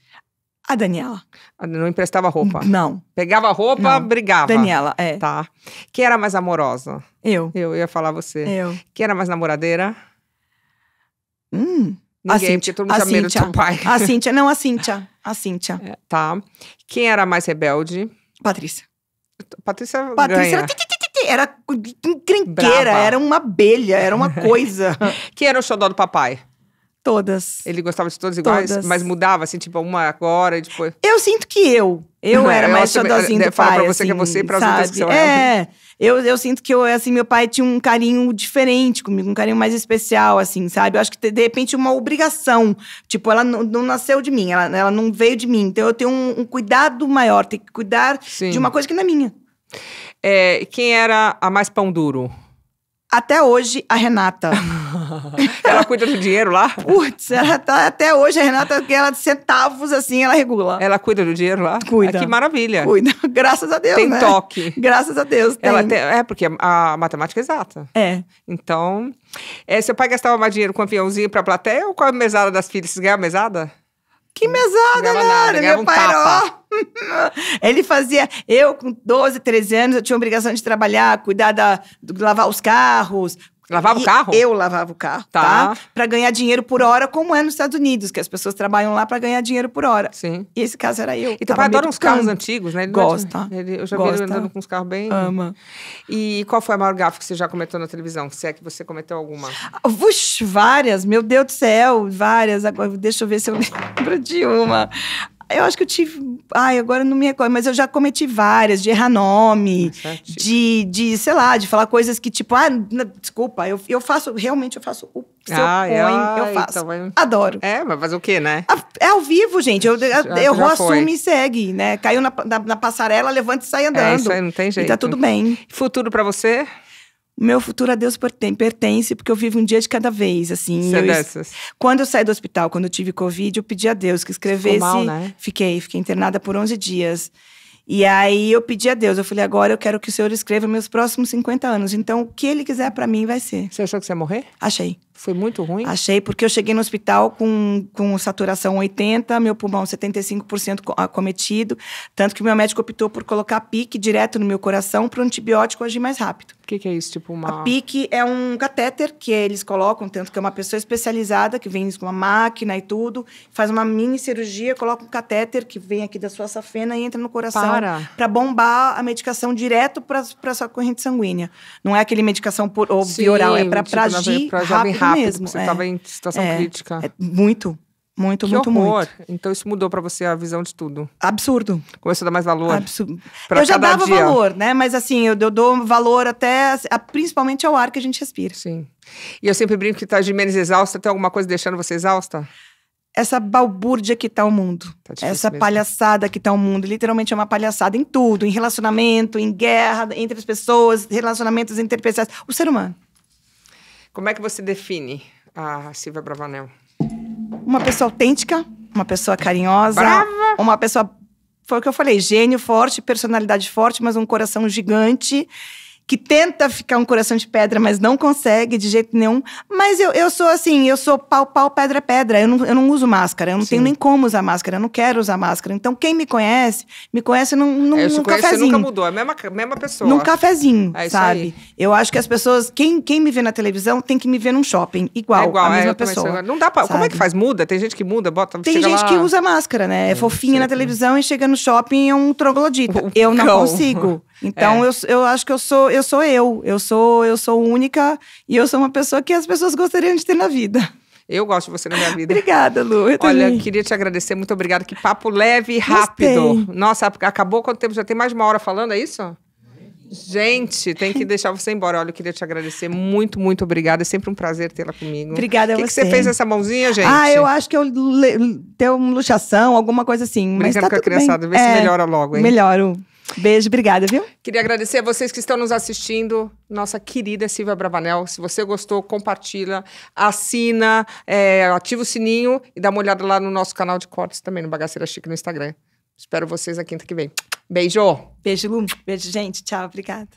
A Daniela. Ah, não emprestava roupa? Não. Pegava roupa, não. brigava. Daniela, é. Tá. Quem era mais amorosa? Eu. Eu ia falar você. Eu. Quem era mais namoradeira? Hum. Ninguém, a Cíntia. todo mundo a Cíntia. do seu pai. A Cíntia. Não, a Cíntia. A Cíntia. É, tá. Quem era mais rebelde? Patrícia. Patrícia Patrícia ganha. era encrenqueira, era, era uma abelha, era uma coisa. Quem era o xodó do papai? Todas. Ele gostava de todas iguais, todas. mas mudava, assim, tipo, uma agora e depois. Eu sinto que eu. Eu é, era mais xodozinho é, do é, pai. Fala pra você assim, que é assim, você e pra as outras que são né? É, eu, eu sinto que eu, assim, meu pai tinha um carinho diferente comigo, um carinho mais especial, assim, sabe? Eu acho que, de repente, uma obrigação. Tipo, ela não, não nasceu de mim, ela, ela não veio de mim. Então, eu tenho um, um cuidado maior, tenho que cuidar Sim. de uma coisa que não é minha. É, quem era a mais pão duro? Até hoje, a Renata. ela cuida do dinheiro lá? Putz, ela tá até hoje, a Renata, que ela de centavos assim, ela regula. Ela cuida do dinheiro lá? Cuida. Ah, que maravilha. Cuida, graças a Deus. Tem né? toque. Graças a Deus. Tem. Ela tem, é, porque a matemática é exata. É. Então, é, seu pai gastava mais dinheiro com um aviãozinho pra plateia ou com a mesada das filhas? Você ganhava mesada? Que mesada, nada, meu um pai era, Ele fazia. Eu, com 12, 13 anos, eu tinha a obrigação de trabalhar, cuidar da, de lavar os carros, Lavava o carro? Eu lavava o carro, tá? tá? Para ganhar dinheiro por hora, como é nos Estados Unidos, que as pessoas trabalham lá para ganhar dinheiro por hora. Sim. E esse caso era eu. E então, teu pai adora uns carros antigos, né? Ele gosta. Não, é tá? ele, eu já gosta. vi ele andando é. com uns carros bem. Ama. E qual foi a maior gafe que você já cometeu na televisão? Se é que você cometeu alguma? Vux, várias, meu Deus do céu, várias. Agora, deixa eu ver se eu lembro de uma. Eu acho que eu tive. Ai, agora não me recordo, mas eu já cometi várias, de errar nome, ah, de, de, sei lá, de falar coisas que, tipo, ah, desculpa, eu, eu faço, realmente eu faço o ah, eu eu faço. Então vai... Adoro. É, mas fazer o quê, né? É ao vivo, gente. Eu, eu, assumo assume e segue, né? Caiu na, na, na passarela, levanta e sai é, andando. É, isso aí não tem jeito. E tá tudo bem. Futuro para você? meu futuro a Deus pertence, porque eu vivo um dia de cada vez, assim. Você é eu, dessas. Quando eu saí do hospital, quando eu tive Covid, eu pedi a Deus que escrevesse. Ficou mal, né? Fiquei, fiquei internada por 11 dias. E aí eu pedi a Deus, eu falei, agora eu quero que o Senhor escreva meus próximos 50 anos. Então, o que Ele quiser para mim vai ser. Você achou que você ia morrer? Achei. Foi muito ruim? Achei, porque eu cheguei no hospital com, com saturação 80, meu pulmão 75% ah, acometido, tanto que o meu médico optou por colocar pique direto no meu coração para o antibiótico agir mais rápido. O que, que, é isso? Tipo uma... A PIC é um catéter que eles colocam, tanto que é uma pessoa especializada que vem com uma máquina e tudo, faz uma mini cirurgia, coloca um catéter que vem aqui da sua safena e entra no coração para bombar a medicação direto para a sua corrente sanguínea. Não é aquele medicação por, ou é Sim, bioral, é para tipo, agir rápido, mesmo. Você estava é. em situação é. crítica. É. muito. Muito, que muito, horror. muito. Então isso mudou para você a visão de tudo. Absurdo. Começou a dar mais valor. Absurdo. Eu já dava dia. valor, né? Mas assim, eu, eu dou valor até, a, principalmente ao ar que a gente respira. Sim. E eu sempre brinco que tá de menos exausta. Tem alguma coisa deixando você exausta? essa balbúrdia que tá o mundo. Tá essa mesmo. palhaçada que tá o mundo. Literalmente é uma palhaçada em tudo, em relacionamento, em guerra entre as pessoas, relacionamentos interpessoais. O ser humano. Como é que você define a Silvia Bravanel? Uma pessoa autêntica, uma pessoa carinhosa, Brava. uma pessoa foi o que eu falei, gênio forte, personalidade forte, mas um coração gigante que tenta ficar um coração de pedra, mas não consegue de jeito nenhum. Mas eu, eu sou assim, eu sou pau, pau, pedra, pedra. Eu não, eu não uso máscara, eu não Sim. tenho nem como usar máscara, eu não quero usar máscara. Então, quem me conhece, me conhece num, num, é, eu num conhece, cafezinho. Você nunca mudou, é a mesma, mesma pessoa. Num cafezinho, é sabe? Aí. Eu acho que as pessoas, quem, quem me vê na televisão tem que me ver num shopping, igual, é igual a é, mesma é, pessoa. não dá pra, como é que faz? Muda? Tem gente que muda, bota, Tem gente lá... que usa máscara, né? É fofinha Sim. na televisão e chega no shopping e é um troglodita. O eu não consigo. Então é. eu, eu acho que eu sou eu sou eu, eu sou eu sou única e eu sou uma pessoa que as pessoas gostariam de ter na vida. Eu gosto de você na minha vida. Obrigada, Lu. Olha, também. queria te agradecer. Muito obrigada. Que papo leve e rápido. Gostei. Nossa, acabou quanto tempo? Já tem mais de uma hora falando, é isso? Gente, tem que deixar você embora. Olha, eu queria te agradecer. Muito, muito obrigada. É sempre um prazer tê-la comigo. Obrigada a você. O que você fez essa mãozinha, gente? Ah, eu acho que eu tenho uma luxação, alguma coisa assim. Brincando mas tá com a criançada. Bem. Vê é, se melhora logo, hein? Melhoro. Beijo, obrigada, viu? Queria agradecer a vocês que estão nos assistindo, nossa querida Silvia Bravanel. Se você gostou, compartilha, assina, é, ativa o sininho e dá uma olhada lá no nosso canal de cortes também, no Bagaceira Chique no Instagram. Espero vocês na quinta que vem. Beijo! Beijo, Lu. Beijo, gente. Tchau, obrigada.